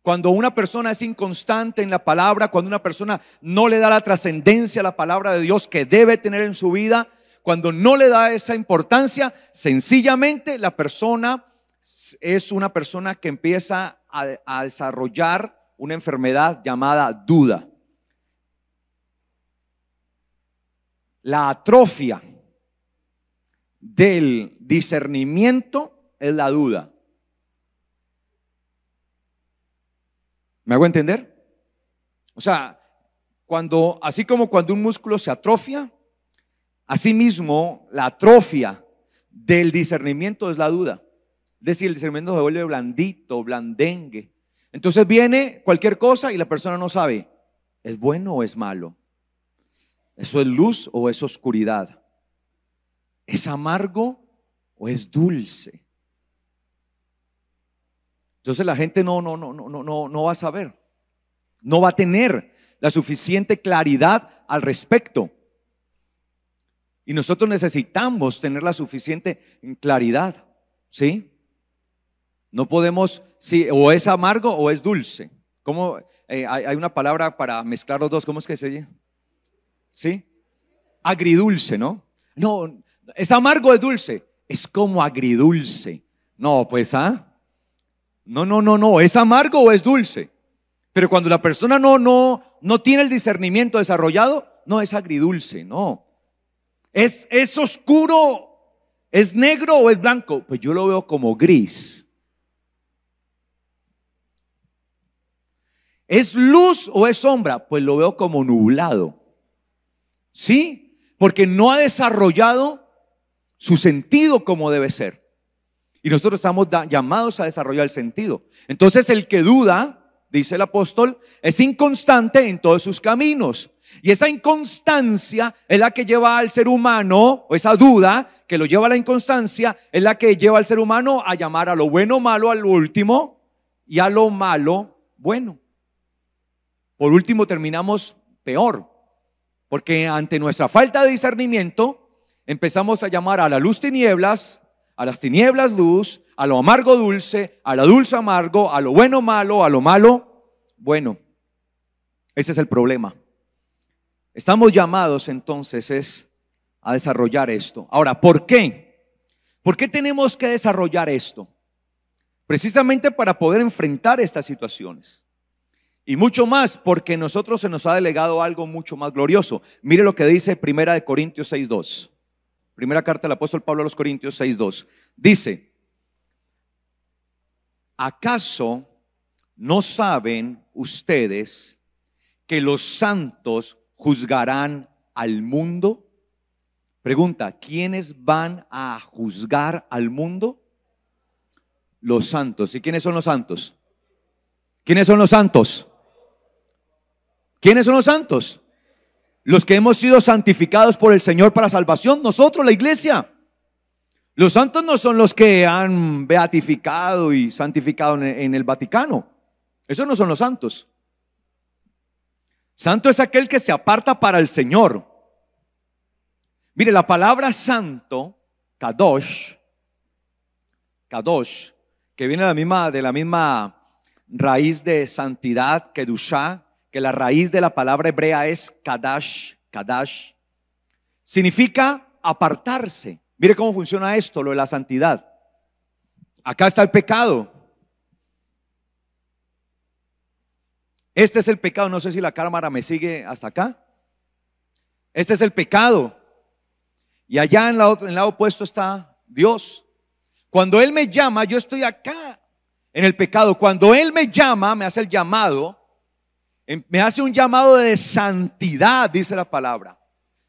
[SPEAKER 1] cuando una persona es inconstante en la palabra, cuando una persona no le da la trascendencia a la palabra de Dios que debe tener en su vida, cuando no le da esa importancia, sencillamente la persona es una persona que empieza a, desarrollar una enfermedad llamada duda. La atrofia del discernimiento es la duda. ¿Me hago entender? O sea, cuando, así como cuando un músculo se atrofia, Asimismo, la atrofia del discernimiento es la duda. Es decir, el discernimiento se vuelve blandito, blandengue. Entonces viene cualquier cosa y la persona no sabe, ¿es bueno o es malo? ¿Eso es luz o es oscuridad? ¿Es amargo o es dulce? Entonces la gente no, no, no, no, no, no va a saber. No va a tener la suficiente claridad al respecto. Y nosotros necesitamos tener la suficiente claridad, ¿sí? No podemos, sí, o es amargo o es dulce. ¿Cómo? Eh, hay, una palabra para mezclar los dos, ¿cómo es que se dice? ¿Sí? Agridulce, ¿no? No, es amargo, o es dulce. Es como agridulce. No, pues, ¿ah? No, no, no, no. ¿Es amargo o es dulce? Pero cuando la persona no, no, no tiene el discernimiento desarrollado, no es agridulce, no. ¿Es, oscuro? ¿Es negro o es blanco? Pues yo lo veo como gris. ¿Es luz o es sombra? Pues lo veo como nublado. ¿Sí? Porque no ha desarrollado su sentido como debe ser. Y nosotros estamos llamados a desarrollar el sentido. Entonces el que duda, dice el apóstol, es inconstante en todos sus caminos. Y esa inconstancia es la que lleva al ser humano, o esa duda que lo lleva a la inconstancia, es la que lleva al ser humano a llamar a lo bueno malo al último y a lo malo bueno. Por último terminamos peor, porque ante nuestra falta de discernimiento empezamos a llamar a la luz tinieblas, a las tinieblas luz, a lo amargo dulce, a la dulce amargo, a lo bueno malo, a lo malo bueno. Ese es el problema. Estamos llamados entonces es a desarrollar esto. Ahora, ¿por qué? ¿Por qué tenemos que desarrollar esto? Precisamente para poder enfrentar estas situaciones. Y mucho más porque nosotros se nos ha delegado algo mucho más glorioso. Mire lo que dice Primera de Corintios 6:2. Primera carta del apóstol Pablo a los Corintios 6:2. Dice, ¿acaso no saben ustedes que los santos juzgarán al mundo? Pregunta, ¿quiénes van a juzgar al mundo? Los santos. ¿Y quiénes son los santos? ¿Quiénes son los santos? ¿Quiénes son los santos? Los que hemos sido santificados por el Señor para salvación, nosotros, la iglesia. Los santos no son los que han beatificado y santificado en el Vaticano. Esos no son los santos. Santo es aquel que se aparta para el Señor. Mire, la palabra santo, kadosh, kadosh, que viene de la misma, raíz de santidad, dusha, que la raíz de la palabra hebrea es kadash, kadash, significa apartarse. Mire cómo funciona esto, lo de la santidad. Acá está el pecado, Este es el pecado. No sé si la cámara me sigue hasta acá. Este es el pecado. Y allá en, el lado opuesto está Dios. Cuando Él me llama, yo estoy acá en el pecado. Cuando Él me llama, me hace el llamado. Em, me hace un llamado de santidad, dice la palabra.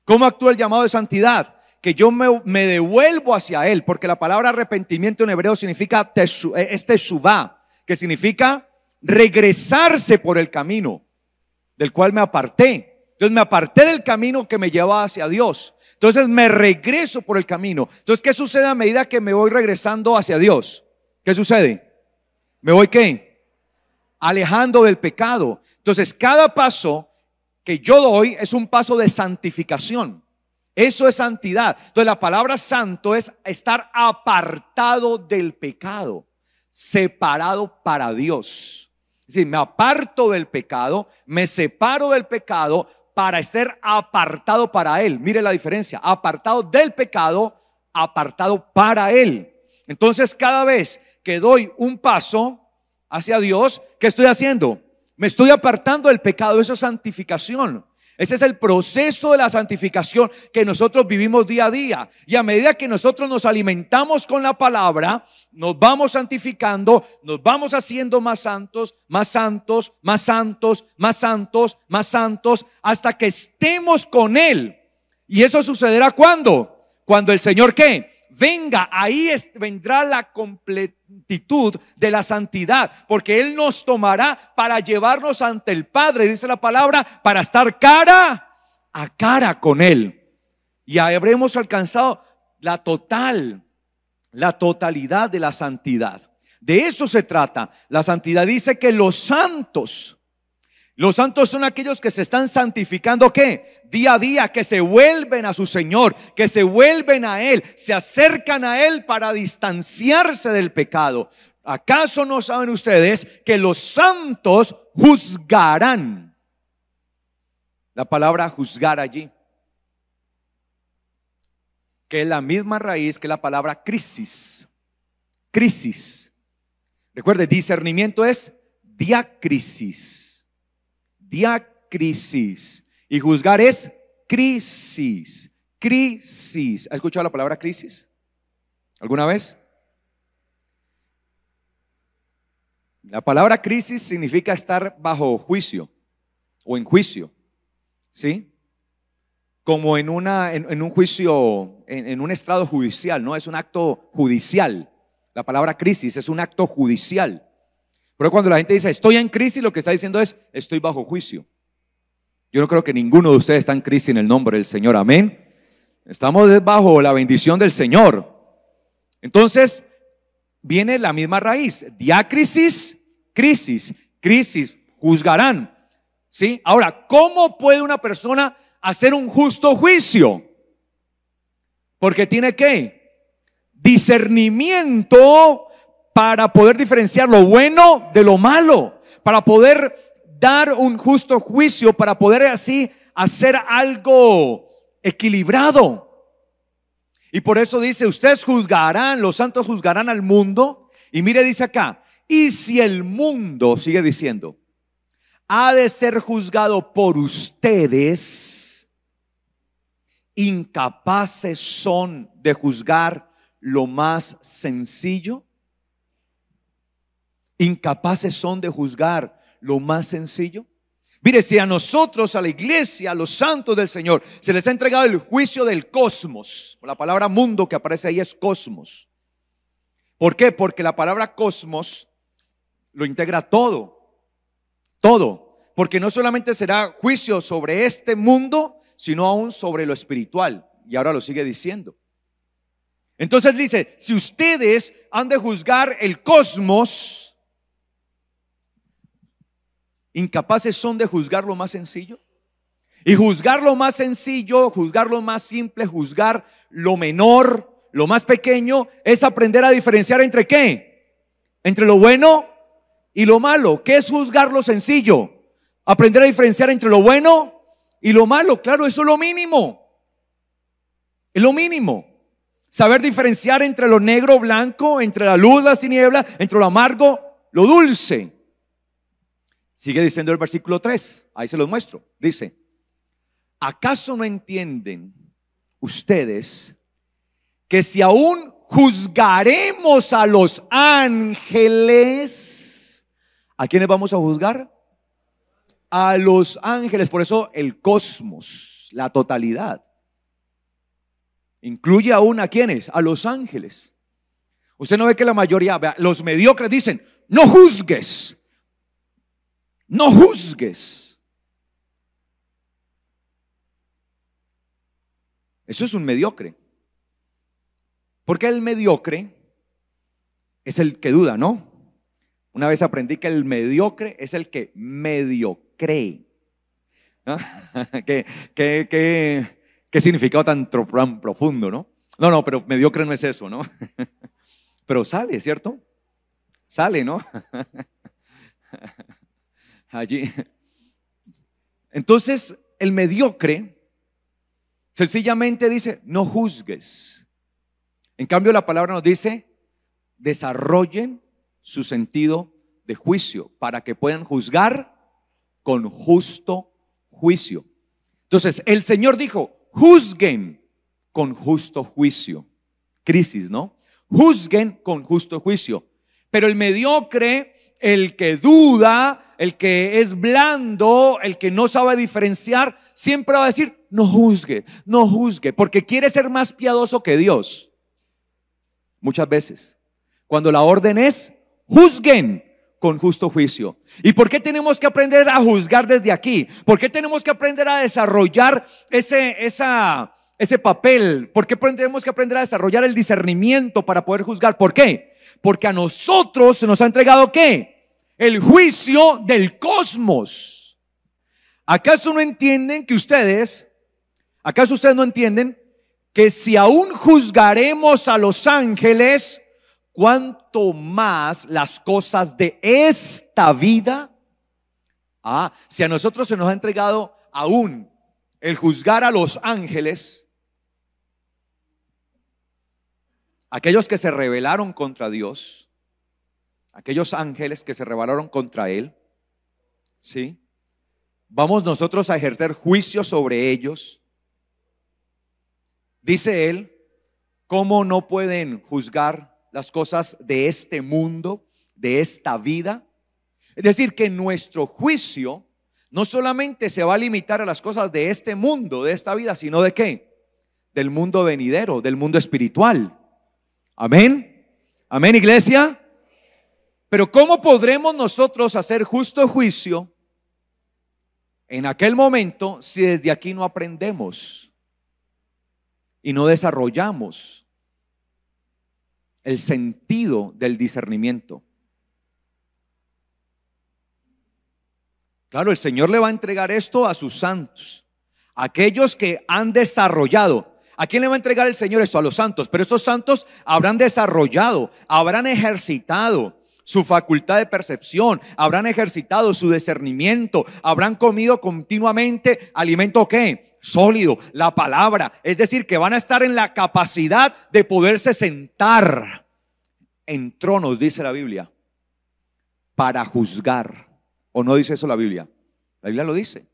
[SPEAKER 1] ¿Cómo actúa el llamado de santidad? Que yo me, devuelvo hacia Él, porque la palabra arrepentimiento en hebreo significa este es que significa regresarse por el camino del cual me aparté. Entonces me aparté del camino que me llevaba hacia Dios. Entonces me regreso por el camino. Entonces, ¿qué sucede a medida que me voy regresando hacia Dios? ¿Qué sucede? ¿Me voy qué? Alejando del pecado. Entonces, cada paso que yo doy es un paso de santificación. Eso es santidad. Entonces, la palabra santo es estar apartado del pecado, separado para Dios decir, me aparto del pecado, me separo del pecado para ser apartado para Él. Mire la diferencia, apartado del pecado, apartado para Él. Entonces cada vez que doy un paso hacia Dios, ¿qué estoy haciendo? Me estoy apartando del pecado, eso es santificación. Ese es el proceso de la santificación que nosotros vivimos día a día. Y a medida que nosotros nos alimentamos con la palabra, nos vamos santificando, nos vamos haciendo más santos, más santos, más santos, más santos, más santos, hasta que estemos con Él. ¿Y eso sucederá cuando? Cuando el Señor qué? venga, ahí vendrá la completitud de la santidad, porque Él nos tomará para llevarnos ante el Padre, dice la palabra, para estar cara a cara con Él. Y habremos alcanzado la total, la totalidad de la santidad. De eso se trata. La santidad dice que los santos los santos son aquellos que se están santificando, ¿qué? Día a día, que se vuelven a su Señor, que se vuelven a Él, se acercan a Él para distanciarse del pecado. ¿Acaso no saben ustedes que los santos juzgarán? La palabra juzgar allí, que es la misma raíz que la palabra crisis. Crisis. Recuerde, discernimiento es diacrisis crisis Y juzgar es crisis. Crisis. ¿Ha escuchado la palabra crisis? ¿Alguna vez? La palabra crisis significa estar bajo juicio o en juicio. ¿Sí? Como en, una, en, un juicio, en, en un estrado judicial, ¿no? Es un acto judicial. La palabra crisis es un acto judicial. Pero cuando la gente dice, estoy en crisis, lo que está diciendo es, estoy bajo juicio. Yo no creo que ninguno de ustedes está en crisis en el nombre del Señor. Amén. Estamos bajo la bendición del Señor. Entonces, viene la misma raíz. Diácrisis, crisis, crisis, juzgarán. ¿Sí? Ahora, ¿cómo puede una persona hacer un justo juicio? Porque tiene que discernimiento para poder diferenciar lo bueno de lo malo, para poder dar un justo juicio, para poder así hacer algo equilibrado. Y por eso dice, ustedes juzgarán, los santos juzgarán al mundo. Y mire, dice acá, y si el mundo, sigue diciendo, ha de ser juzgado por ustedes, incapaces son de juzgar lo más sencillo incapaces son de juzgar lo más sencillo? Mire, si a nosotros, a la iglesia, a los santos del Señor, se les ha entregado el juicio del cosmos, la palabra mundo que aparece ahí es cosmos. ¿Por qué? Porque la palabra cosmos lo integra todo, todo, porque no solamente será juicio sobre este mundo, sino aún sobre lo espiritual. Y ahora lo sigue diciendo. Entonces dice, si ustedes han de juzgar el cosmos, incapaces son de juzgar lo más sencillo. Y juzgar lo más sencillo, juzgar lo más simple, juzgar lo menor, lo más pequeño, es aprender a diferenciar entre qué? Entre lo bueno y lo malo. ¿Qué es juzgar lo sencillo? Aprender a diferenciar entre lo bueno y lo malo. Claro, eso es lo mínimo. Es lo mínimo. Saber diferenciar entre lo negro, blanco, entre la luz, la tinieblas, entre lo amargo, lo dulce. Sigue diciendo el versículo 3, ahí se los muestro. Dice, ¿acaso no entienden ustedes que si aún juzgaremos a los ángeles, ¿a quiénes vamos a juzgar? A los ángeles, por eso el cosmos, la totalidad. Incluye aún a quiénes, a los ángeles. Usted no ve que la mayoría, los mediocres dicen, no juzgues, no juzgues. Eso es un mediocre. Porque el mediocre es el que duda, ¿no? Una vez aprendí que el mediocre es el que medio cree. ¿Qué, significado tan, tan profundo, ¿no? No, no, pero mediocre no es eso, ¿no? Pero sale, ¿cierto? Sale, ¿no? allí. Entonces, el mediocre sencillamente dice, no juzgues. En cambio, la palabra nos dice, desarrollen su sentido de juicio para que puedan juzgar con justo juicio. Entonces, el Señor dijo, juzguen con justo juicio. Crisis, ¿no? Juzguen con justo juicio. Pero el mediocre, el que duda, el que es blando, el que no sabe diferenciar, siempre va a decir, no juzgue, no juzgue, porque quiere ser más piadoso que Dios. Muchas veces, cuando la orden es, juzguen con justo juicio. ¿Y por qué tenemos que aprender a juzgar desde aquí? ¿Por qué tenemos que aprender a desarrollar ese, esa, ese papel? ¿Por qué tenemos que aprender a desarrollar el discernimiento para poder juzgar? ¿Por qué? Porque a nosotros se nos ha entregado qué? el juicio del cosmos. ¿Acaso no entienden que ustedes, acaso ustedes no entienden que si aún juzgaremos a los ángeles, cuanto más las cosas de esta vida? Ah, si a nosotros se nos ha entregado aún el juzgar a los ángeles, aquellos que se rebelaron contra Dios, aquellos ángeles que se rebelaron contra él, ¿sí? Vamos nosotros a ejercer juicio sobre ellos. Dice él, ¿cómo no pueden juzgar las cosas de este mundo, de esta vida? Es decir, que nuestro juicio no solamente se va a limitar a las cosas de este mundo, de esta vida, sino de qué? Del mundo venidero, del mundo espiritual. Amén. Amén, iglesia. Pero ¿cómo podremos nosotros hacer justo juicio en aquel momento si desde aquí no aprendemos y no desarrollamos el sentido del discernimiento? Claro, el Señor le va a entregar esto a sus santos, aquellos que han desarrollado. ¿A quién le va a entregar el Señor esto? A los santos. Pero estos santos habrán desarrollado, habrán ejercitado, su facultad de percepción, habrán ejercitado su discernimiento, habrán comido continuamente alimento qué? Sólido, la palabra. Es decir, que van a estar en la capacidad de poderse sentar en tronos, dice la Biblia, para juzgar. ¿O no dice eso la Biblia? La Biblia lo dice.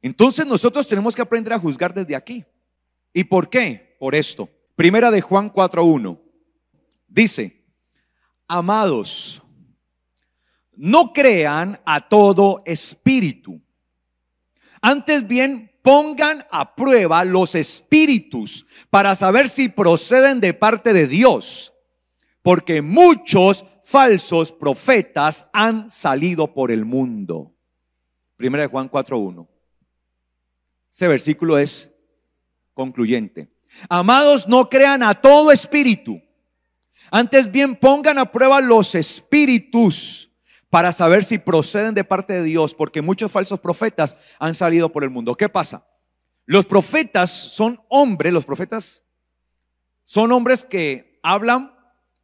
[SPEAKER 1] Entonces nosotros tenemos que aprender a juzgar desde aquí. ¿Y por qué? Por esto. Primera de Juan 4.1. Dice, amados, no crean a todo espíritu. Antes bien, pongan a prueba los espíritus para saber si proceden de parte de Dios, porque muchos falsos profetas han salido por el mundo. Primera de Juan 4.1. Ese versículo es concluyente. Amados, no crean a todo espíritu antes bien pongan a prueba los espíritus para saber si proceden de parte de Dios, porque muchos falsos profetas han salido por el mundo. ¿Qué pasa? Los profetas son hombres, los profetas son hombres que hablan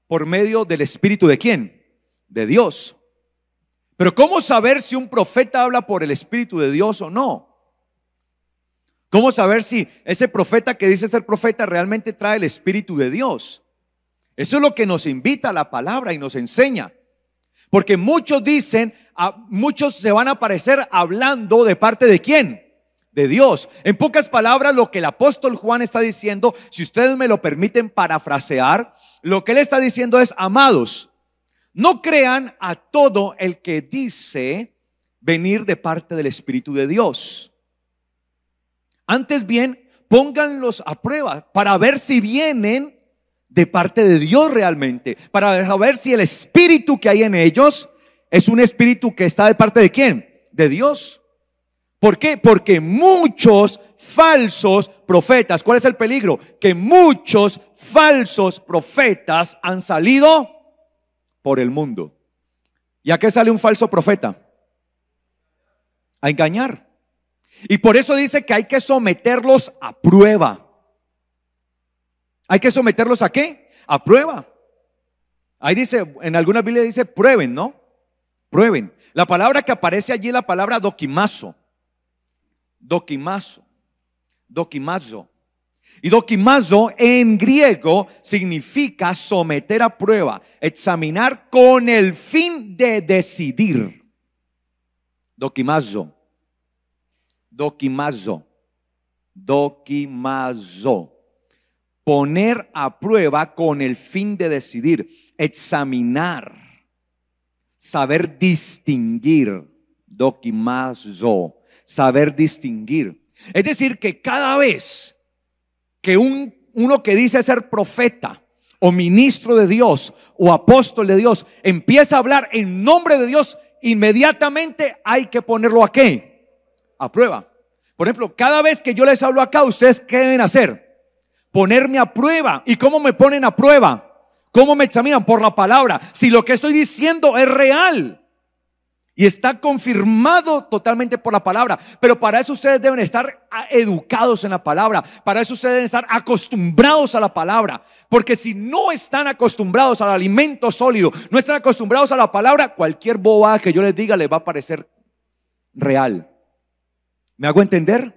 [SPEAKER 1] por medio del espíritu de quién? De Dios. Pero ¿cómo saber si un profeta habla por el espíritu de Dios o no? ¿Cómo saber si ese profeta que dice ser profeta realmente trae el espíritu de Dios? Eso es lo que nos invita la palabra y nos enseña. Porque muchos dicen, muchos se van a aparecer hablando de parte de quién? De Dios. En pocas palabras, lo que el apóstol Juan está diciendo, si ustedes me lo permiten parafrasear, lo que él está diciendo es, amados, no crean a todo el que dice venir de parte del Espíritu de Dios. Antes bien, pónganlos a prueba para ver si vienen de parte de Dios realmente, para saber si el espíritu que hay en ellos es un espíritu que está de parte de quién? De Dios. ¿Por qué? Porque muchos falsos profetas, ¿cuál es el peligro? Que muchos falsos profetas han salido por el mundo. ¿Y a qué sale un falso profeta? A engañar. Y por eso dice que hay que someterlos a prueba. Hay que someterlos a qué? A prueba. Ahí dice, en algunas Biblias dice prueben, ¿no? Prueben. La palabra que aparece allí es la palabra doquimazo. Doquimazo. Doquimazo. Y doquimazo en griego significa someter a prueba, examinar con el fin de decidir. Doquimazo. Doquimazo. Doquimazo poner a prueba con el fin de decidir, examinar, saber distinguir, dokimazo, saber distinguir. Es decir, que cada vez que un, uno que dice ser profeta, o ministro de Dios o apóstol de Dios empieza a hablar en nombre de Dios, inmediatamente hay que ponerlo a qué? A prueba. Por ejemplo, cada vez que yo les hablo acá, ¿ustedes qué deben hacer? ponerme a prueba. ¿Y cómo me ponen a prueba? ¿Cómo me examinan? Por la palabra. Si lo que estoy diciendo es real y está confirmado totalmente por la palabra. Pero para eso ustedes deben estar educados en la palabra. Para eso ustedes deben estar acostumbrados a la palabra. Porque si no están acostumbrados al alimento sólido, no están acostumbrados a la palabra, cualquier bobada que yo les diga les va a parecer real. ¿Me hago entender?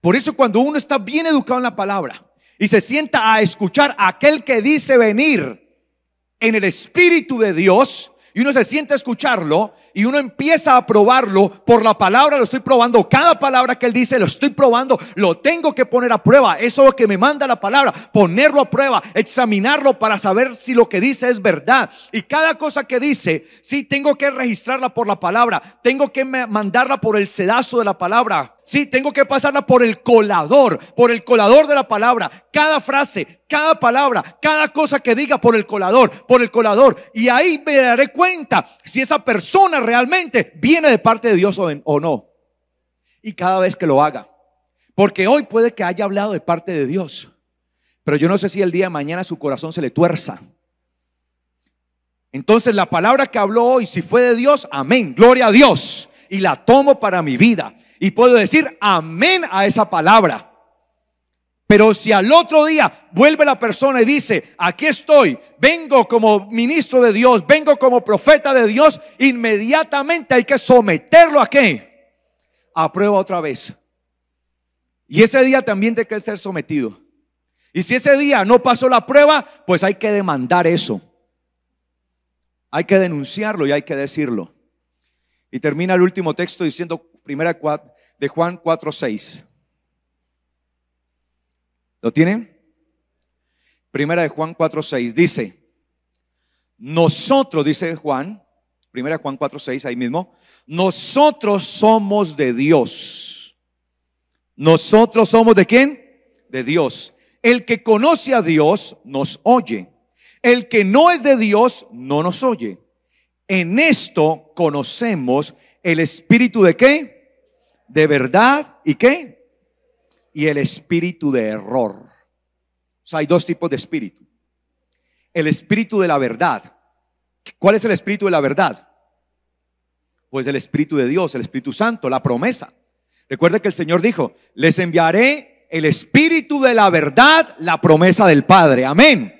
[SPEAKER 1] Por eso cuando uno está bien educado en la palabra y se sienta a escuchar a aquel que dice venir en el Espíritu de Dios, y uno se siente a escucharlo y uno empieza a probarlo por la palabra, lo estoy probando, cada palabra que él dice lo estoy probando, lo tengo que poner a prueba, eso es lo que me manda la palabra, ponerlo a prueba, examinarlo para saber si lo que dice es verdad. Y cada cosa que dice, sí, tengo que registrarla por la palabra, tengo que mandarla por el sedazo de la palabra, Sí, tengo que pasarla por el colador, por el colador de la palabra. Cada frase, cada palabra, cada cosa que diga por el colador, por el colador. Y ahí me daré cuenta si esa persona realmente viene de parte de Dios o no. Y cada vez que lo haga. Porque hoy puede que haya hablado de parte de Dios. Pero yo no sé si el día de mañana su corazón se le tuerza. Entonces la palabra que habló hoy, si fue de Dios, amén, gloria a Dios. Y la tomo para mi vida. Y puedo decir amén a esa palabra. Pero si al otro día vuelve la persona y dice, aquí estoy, vengo como ministro de Dios, vengo como profeta de Dios, inmediatamente hay que someterlo a qué? A prueba otra vez. Y ese día también tiene que ser sometido. Y si ese día no pasó la prueba, pues hay que demandar eso. Hay que denunciarlo y hay que decirlo. Y termina el último texto diciendo, primera de Juan 4, 6. ¿Lo tienen? Primera de Juan 4.6 dice, nosotros, dice Juan, primera de Juan 4.6 ahí mismo, nosotros somos de Dios. Nosotros somos de quién? De Dios. El que conoce a Dios nos oye. El que no es de Dios no nos oye. En esto conocemos el espíritu de qué? De verdad y qué? y el espíritu de error. O sea, hay dos tipos de espíritu. El espíritu de la verdad. ¿Cuál es el espíritu de la verdad? Pues el espíritu de Dios, el Espíritu Santo, la promesa. Recuerde que el Señor dijo, les enviaré el espíritu de la verdad, la promesa del Padre. Amén.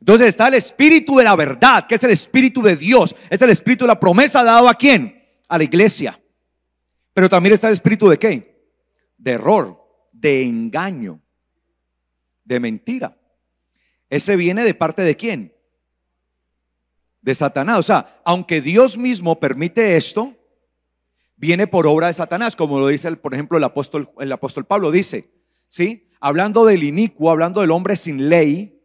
[SPEAKER 1] Entonces está el espíritu de la verdad, que es el espíritu de Dios, es el espíritu de la promesa dado a quién? A la iglesia. Pero también está el espíritu de qué? De error de engaño, de mentira. Ese viene de parte de quién? De Satanás. O sea, aunque Dios mismo permite esto, viene por obra de Satanás, como lo dice, por ejemplo, el apóstol, el apóstol Pablo, dice, ¿sí? Hablando del inicuo, hablando del hombre sin ley,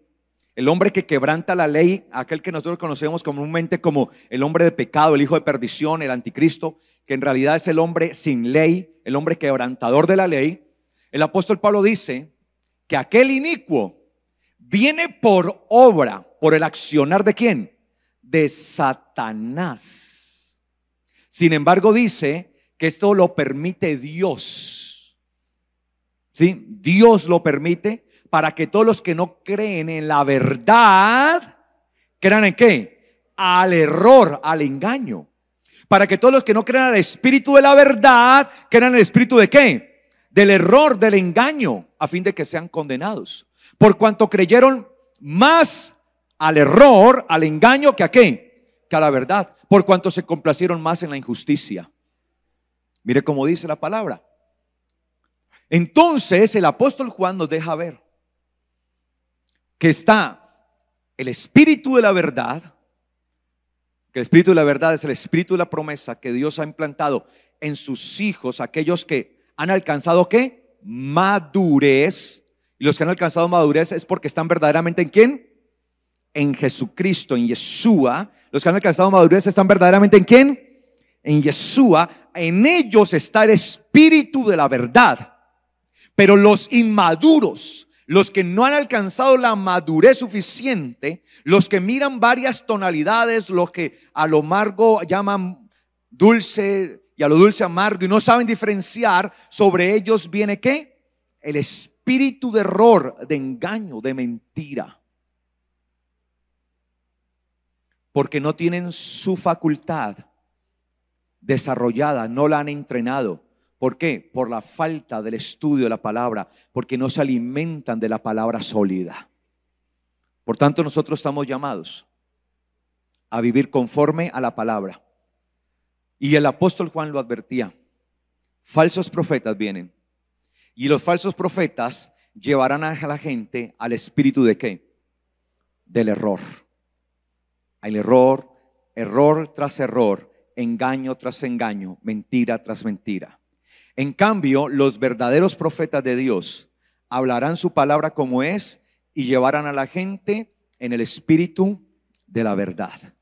[SPEAKER 1] el hombre que quebranta la ley, aquel que nosotros conocemos comúnmente como el hombre de pecado, el hijo de perdición, el anticristo, que en realidad es el hombre sin ley, el hombre quebrantador de la ley, el apóstol Pablo dice que aquel inicuo viene por obra, por el accionar de quién? De Satanás. Sin embargo, dice que esto lo permite Dios. ¿Sí? Dios lo permite para que todos los que no creen en la verdad, crean en qué? Al error, al engaño. Para que todos los que no crean al espíritu de la verdad, crean en el espíritu de qué? del error, del engaño, a fin de que sean condenados. Por cuanto creyeron más al error, al engaño, que a qué, que a la verdad. Por cuanto se complacieron más en la injusticia. Mire cómo dice la palabra. Entonces el apóstol Juan nos deja ver que está el espíritu de la verdad, que el espíritu de la verdad es el espíritu de la promesa que Dios ha implantado en sus hijos, aquellos que han alcanzado qué? Madurez. Y los que han alcanzado madurez es porque están verdaderamente en quién? En Jesucristo, en Yeshua. Los que han alcanzado madurez están verdaderamente en quién? En Yeshua. En ellos está el espíritu de la verdad. Pero los inmaduros, los que no han alcanzado la madurez suficiente, los que miran varias tonalidades, los que a lo amargo llaman dulce, y a lo dulce amargo y no saben diferenciar, sobre ellos viene qué? El espíritu de error, de engaño, de mentira. Porque no tienen su facultad desarrollada, no la han entrenado. ¿Por qué? Por la falta del estudio de la palabra, porque no se alimentan de la palabra sólida. Por tanto, nosotros estamos llamados a vivir conforme a la palabra. Y el apóstol Juan lo advertía, falsos profetas vienen. Y los falsos profetas llevarán a la gente al espíritu de qué? Del error. El error, error tras error, engaño tras engaño, mentira tras mentira. En cambio, los verdaderos profetas de Dios hablarán su palabra como es y llevarán a la gente en el espíritu de la verdad.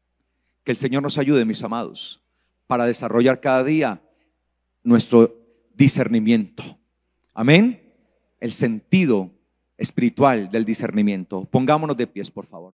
[SPEAKER 1] Que el Señor nos ayude, mis amados para desarrollar cada día nuestro discernimiento. Amén. El sentido espiritual del discernimiento. Pongámonos de pies, por favor.